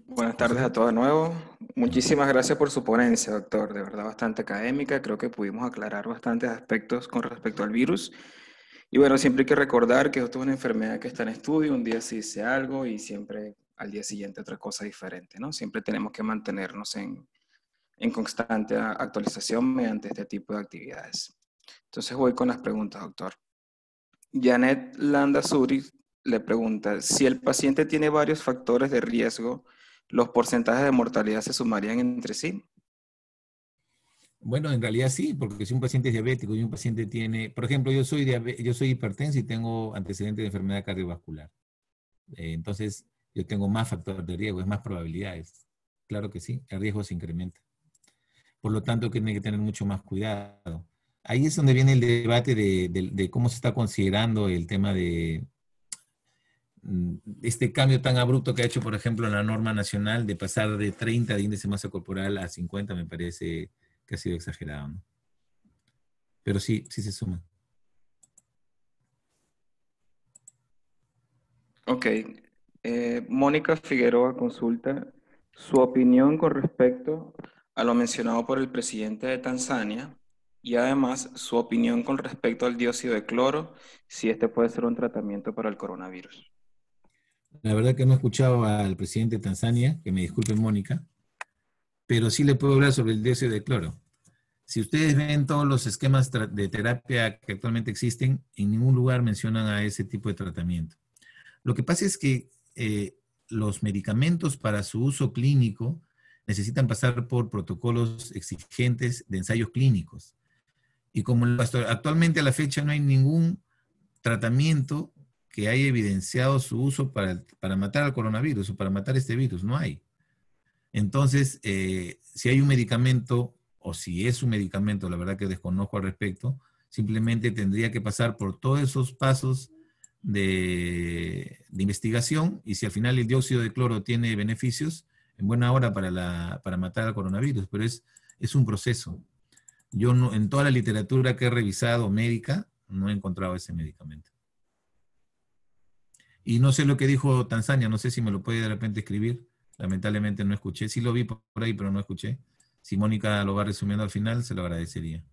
Buenas tardes a todos de nuevo. Muchísimas gracias por su ponencia, doctor. De verdad, bastante académica. Creo que pudimos aclarar bastantes aspectos con respecto al virus. Y bueno, siempre hay que recordar que esto es una enfermedad que está en estudio. Un día se dice algo y siempre al día siguiente otra cosa diferente, ¿no? Siempre tenemos que mantenernos en, en constante actualización mediante este tipo de actividades. Entonces voy con las preguntas, doctor. Janet Landa Zurich le pregunta, si el paciente tiene varios factores de riesgo, ¿los porcentajes de mortalidad se sumarían entre sí? Bueno, en realidad sí, porque si un paciente es diabético y un paciente tiene, por ejemplo, yo soy, yo soy hipertenso y tengo antecedentes de enfermedad cardiovascular. Eh, entonces, yo tengo más factores de riesgo, es más probabilidades. Claro que sí, el riesgo se incrementa. Por lo tanto, tiene que tener mucho más cuidado ahí es donde viene el debate de, cómo se está considerando el tema de, mm, este cambio tan abrupto que ha hecho, por ejemplo, la norma nacional de pasar de 30 de índice de masa corporal a 50 me parece que ha sido exagerado. Pero sí, sí se suma. Ok. Eh, Mónica Figueroa consulta su opinión con respecto a lo mencionado por el presidente de Tanzania y además su opinión con respecto al dióxido de cloro, si este puede ser un tratamiento para el coronavirus. La verdad que no he escuchado al presidente de Tanzania, que me disculpe Mónica, pero sí le puedo hablar sobre el dióxido de cloro. Si ustedes ven todos los esquemas de terapia que actualmente existen, en ningún lugar mencionan a ese tipo de tratamiento. Lo que pasa es que eh, los medicamentos para su uso clínico necesitan pasar por protocolos exigentes de ensayos clínicos. Y como actualmente a la fecha no hay ningún tratamiento que haya evidenciado su uso para, matar al coronavirus o para matar este virus, no hay. Entonces, eh, si hay un medicamento o si es un medicamento, la verdad que desconozco al respecto, simplemente tendría que pasar por todos esos pasos de, investigación y si al final el dióxido de cloro tiene beneficios, en buena hora para, para matar al coronavirus, pero es, es un proceso. Yo no, en toda la literatura que he revisado médica, no he encontrado ese medicamento. Y no sé lo que dijo Tanzania, no sé si me lo puede de repente escribir. Lamentablemente no escuché, sí lo vi por ahí, pero no escuché. Si Mónica lo va resumiendo al final, se lo agradecería.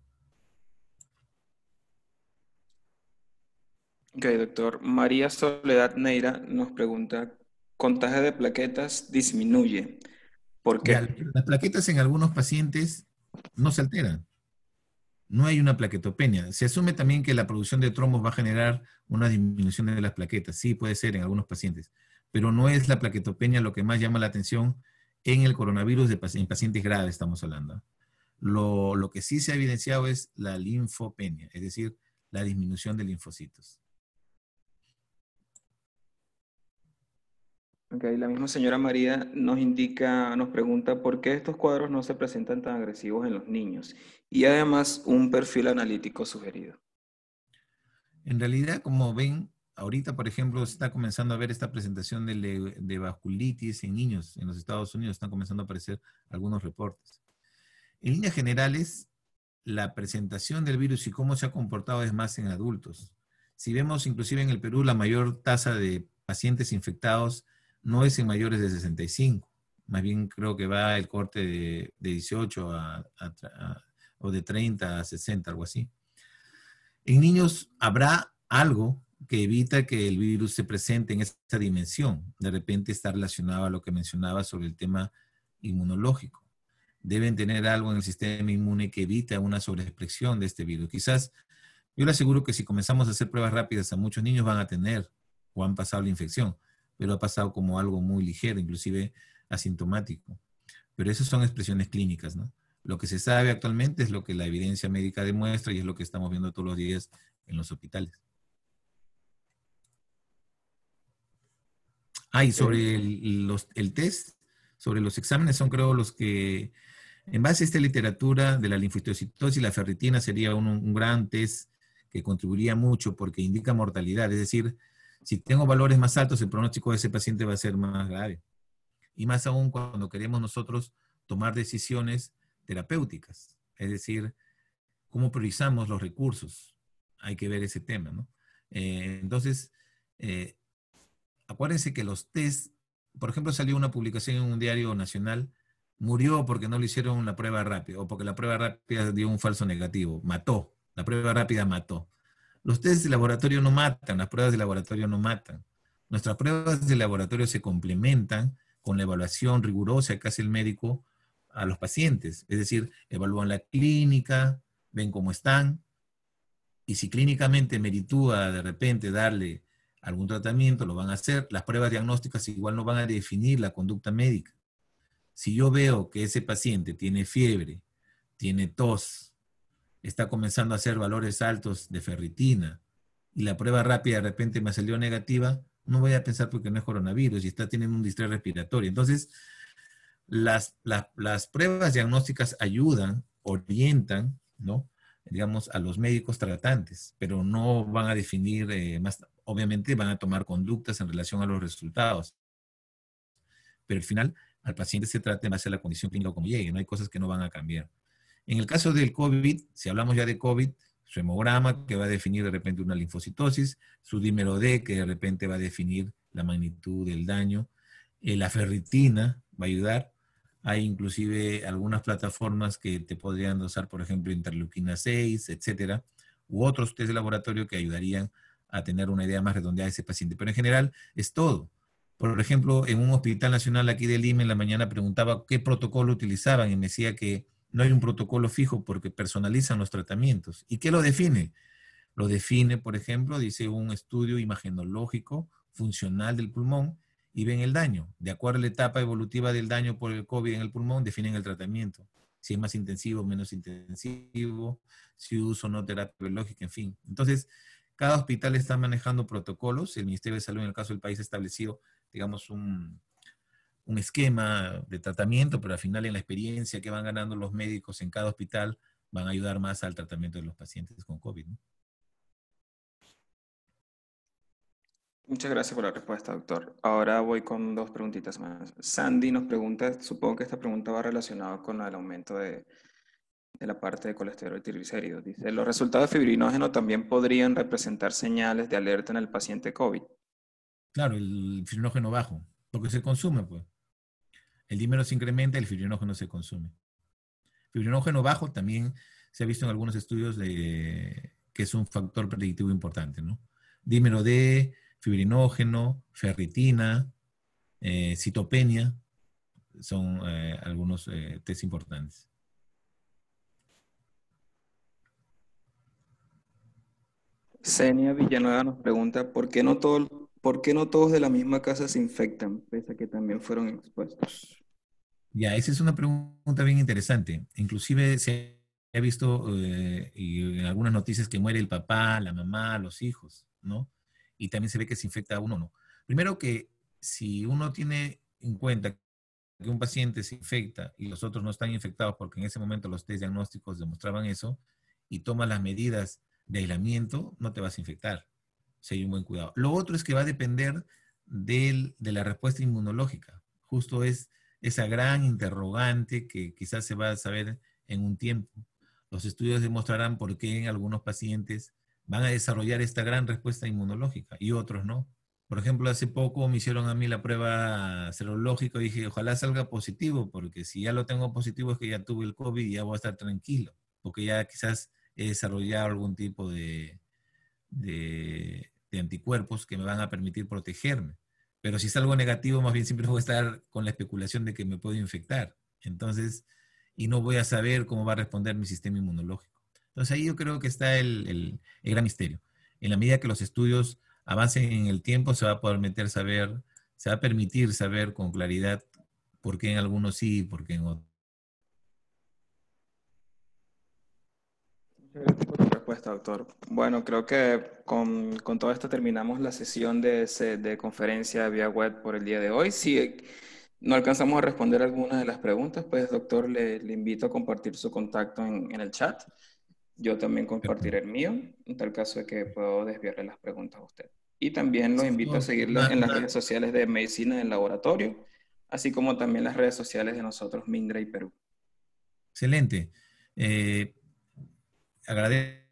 Ok, doctor. María Soledad Neira nos pregunta, contaje de plaquetas disminuye. ¿Por qué? las plaquetas en algunos pacientes no se alteran no hay una plaquetopenia. Se asume también que la producción de trombos va a generar una disminución de las plaquetas. Sí, puede ser en algunos pacientes, pero no es la plaquetopenia lo que más llama la atención en el coronavirus de en pacientes graves, estamos hablando. lo que sí se ha evidenciado es la linfopenia, es decir, la disminución de linfocitos. Okay, la misma señora María nos indica, nos pregunta por qué estos cuadros no se presentan tan agresivos en los niños y además un perfil analítico sugerido. En realidad, como ven, ahorita, por ejemplo, se está comenzando a ver esta presentación de, de vasculitis en niños en los Estados Unidos, están comenzando a aparecer algunos reportes. En líneas generales, la presentación del virus y cómo se ha comportado es más en adultos. Si vemos inclusive en el Perú la mayor tasa de pacientes infectados no es en mayores de 65, más bien creo que va el corte de, 18 a, o de 30 a 60, algo así. En niños habrá algo que evita que el virus se presente en esta dimensión. De repente está relacionado a lo que mencionaba sobre el tema inmunológico. Deben tener algo en el sistema inmune que evita una sobreexpresión de este virus. Quizás, yo le aseguro que si comenzamos a hacer pruebas rápidas a muchos niños van a tener o han pasado la infección pero lo pasado como algo muy ligero, inclusive asintomático. Pero esas son expresiones clínicas, ¿no? Lo que se sabe actualmente es lo que la evidencia médica demuestra y es lo que estamos viendo todos los días en los hospitales. Ah, y sobre el, test, sobre los exámenes, son creo los que, en base a esta literatura de la y la ferritina sería un, un gran test que contribuiría mucho porque indica mortalidad, es decir, si tengo valores más altos, el pronóstico de ese paciente va a ser más grave. Y más aún cuando queremos nosotros tomar decisiones terapéuticas, es decir, cómo priorizamos los recursos. Hay que ver ese tema, ¿no? Eh, entonces, eh, acuérdense que los test, por ejemplo, salió una publicación en un diario nacional, murió porque no le hicieron una prueba rápida o porque la prueba rápida dio un falso negativo, mató, la prueba rápida mató. Los test de laboratorio no matan, las pruebas de laboratorio no matan. Nuestras pruebas de laboratorio se complementan con la evaluación rigurosa que hace el médico a los pacientes. Es decir, evalúan la clínica, ven cómo están, y si clínicamente meritúa de repente darle algún tratamiento, lo van a hacer. Las pruebas diagnósticas igual no van a definir la conducta médica. Si yo veo que ese paciente tiene fiebre, tiene tos, está comenzando a hacer valores altos de ferritina y la prueba rápida de repente me salió negativa, no voy a pensar porque no es coronavirus y está teniendo un distrés respiratorio. Entonces, las, pruebas diagnósticas ayudan, orientan, ¿no? digamos, a los médicos tratantes, pero no van a definir, eh, más, obviamente van a tomar conductas en relación a los resultados. Pero al final, al paciente se trata en base la condición clínica como llegue, no hay cosas que no van a cambiar. En el caso del COVID, si hablamos ya de COVID, su hemograma que va a definir de repente una linfocitosis, su dímero D que de repente va a definir la magnitud del daño, eh, la ferritina va a ayudar, hay inclusive algunas plataformas que te podrían usar, por ejemplo, interleuquina 6, etcétera, u otros test de laboratorio que ayudarían a tener una idea más redondeada de ese paciente. Pero en general es todo. Por ejemplo, en un hospital nacional aquí de Lima en la mañana preguntaba qué protocolo utilizaban y me decía que no hay un protocolo fijo porque personalizan los tratamientos. ¿Y qué lo define? Lo define, por ejemplo, dice un estudio imagenológico funcional del pulmón y ven el daño. De acuerdo a la etapa evolutiva del daño por el COVID en el pulmón, definen el tratamiento. Si es más intensivo, menos intensivo, si uso no terapia biológica, en fin. Entonces, cada hospital está manejando protocolos. El Ministerio de Salud, en el caso del país, ha establecido, digamos, un, un esquema de tratamiento, pero al final en la experiencia que van ganando los médicos en cada hospital van a ayudar más al tratamiento de los pacientes con COVID. Muchas gracias por la respuesta, doctor. Ahora voy con dos preguntitas más. Sandy nos pregunta, supongo que esta pregunta va relacionada con el aumento de, de la parte de colesterol y triglicéridos. Dice, ¿los resultados de fibrinógeno también podrían representar señales de alerta en el paciente COVID? Claro, el fibrinógeno bajo, porque se consume, pues. El dímero se incrementa, el fibrinógeno se consume. Fibrinógeno bajo también se ha visto en algunos estudios de, que es un factor predictivo importante, ¿no? Dímero D, fibrinógeno, ferritina, eh, citopenia, son eh, algunos eh, test importantes. Senia Villanueva nos pregunta, ¿por qué no todo, ¿por qué no todos de la misma casa se infectan, pese a que también fueron expuestos? Ya, esa es una pregunta bien interesante. Inclusive se ha visto en eh, eh, algunas noticias que muere el papá, la mamá, los hijos, ¿no? Y también se ve que se infecta a uno, ¿no? Primero que si uno tiene en cuenta que un paciente se infecta y los otros no están infectados porque en ese momento los test diagnósticos demostraban eso y toma las medidas de aislamiento, no te vas a infectar si hay un buen cuidado. Lo otro es que va a depender de la respuesta inmunológica. Justo es esa gran interrogante que quizás se va a saber en un tiempo. Los estudios demostrarán por qué en algunos pacientes van a desarrollar esta gran respuesta inmunológica y otros no. Por ejemplo, hace poco me hicieron a mí la prueba serológica y dije, ojalá salga positivo, porque si ya lo tengo positivo es que ya tuve el COVID y ya voy a estar tranquilo, porque ya quizás he desarrollado algún tipo de anticuerpos que me van a permitir protegerme. Pero si es algo negativo, más bien siempre voy a estar con la especulación de que me puedo infectar. Entonces, y no voy a saber cómo va a responder mi sistema inmunológico. Entonces ahí yo creo que está el, gran misterio. En la medida que los estudios avancen en el tiempo, se va a poder meter saber, se va a permitir saber con claridad por qué en algunos sí y por qué en otros. Bueno, creo que con, con todo esto terminamos la sesión de, de conferencia vía web por el día de hoy. Si no alcanzamos a responder algunas de las preguntas, pues, doctor, le, invito a compartir su contacto en, en el chat. Yo también compartiré el mío, en tal caso es que puedo desviarle las preguntas a usted. Y también los invito a seguirlo en las redes sociales de Medicina del Laboratorio, así como también las redes sociales de nosotros, Mindre y Perú. Excelente. Eh, agradezco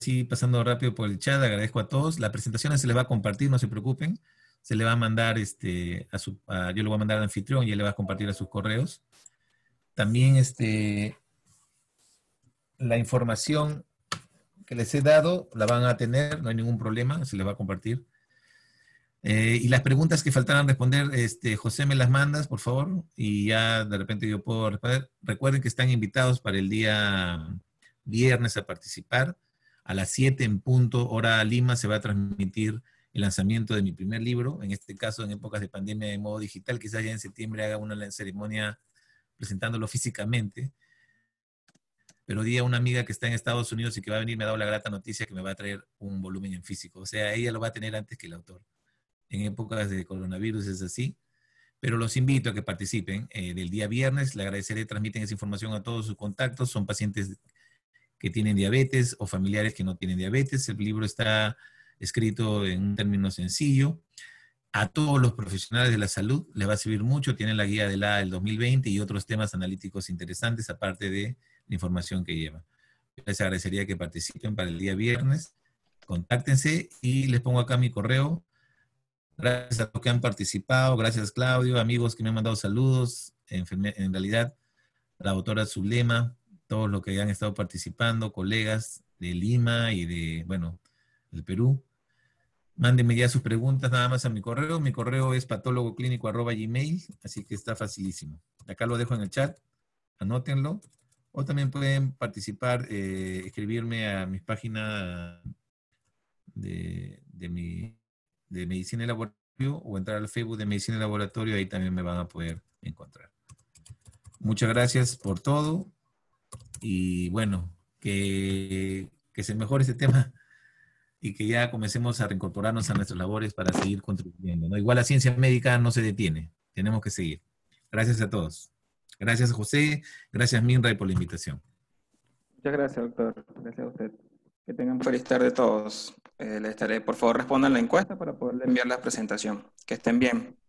sí, pasando rápido por el chat, agradezco a todos. La presentación se les va a compartir, no se preocupen. Se le va a mandar, este, a su, yo lo voy a mandar al anfitrión y él le va a compartir a sus correos. También este, la información que les he dado la van a tener, no hay ningún problema, se les va a compartir. Eh, y las preguntas que faltaran responder, este, José, me las mandas, por favor, y ya de repente yo puedo responder. Recuerden que están invitados para el día viernes a participar. A las 7 en punto, hora Lima, se va a transmitir el lanzamiento de mi primer libro. En este caso, en épocas de pandemia de modo digital, quizás ya en septiembre haga una ceremonia presentándolo físicamente. Pero día una amiga que está en Estados Unidos y que va a venir me ha dado la grata noticia que me va a traer un volumen en físico. O sea, ella lo va a tener antes que el autor. En épocas de coronavirus es así pero los invito a que participen eh, del día viernes. Le agradeceré, transmiten esa información a todos sus contactos. Son pacientes que tienen diabetes o familiares que no tienen diabetes. El libro está escrito en un término sencillo. A todos los profesionales de la salud les va a servir mucho. Tienen la guía de la del 2020 y otros temas analíticos interesantes, aparte de la información que lleva. Les agradecería que participen para el día viernes. Contáctense y les pongo acá mi correo. Gracias a los que han participado, gracias Claudio, amigos que me han mandado saludos, en, realidad la doctora Zulema, todos los que hayan estado participando, colegas de Lima y de, bueno, del Perú. Mándenme ya sus preguntas nada más a mi correo. Mi correo es gmail, así que está facilísimo. Acá lo dejo en el chat, anótenlo. O también pueden participar, eh, escribirme a mi página de, de, de Medicina y Laboratorio o entrar al Facebook de Medicina y Laboratorio, ahí también me van a poder encontrar. Muchas gracias por todo y bueno, que, se mejore ese tema y que ya comencemos a reincorporarnos a nuestras labores para seguir contribuyendo. ¿no? Igual la ciencia médica no se detiene, tenemos que seguir. Gracias a todos. Gracias a José, gracias Minray por la invitación. Muchas gracias, doctor. Gracias a usted. Que tengan feliz tarde todos. Eh, les estaré, por favor, respondan la encuesta para poder enviar la presentación. Que estén bien.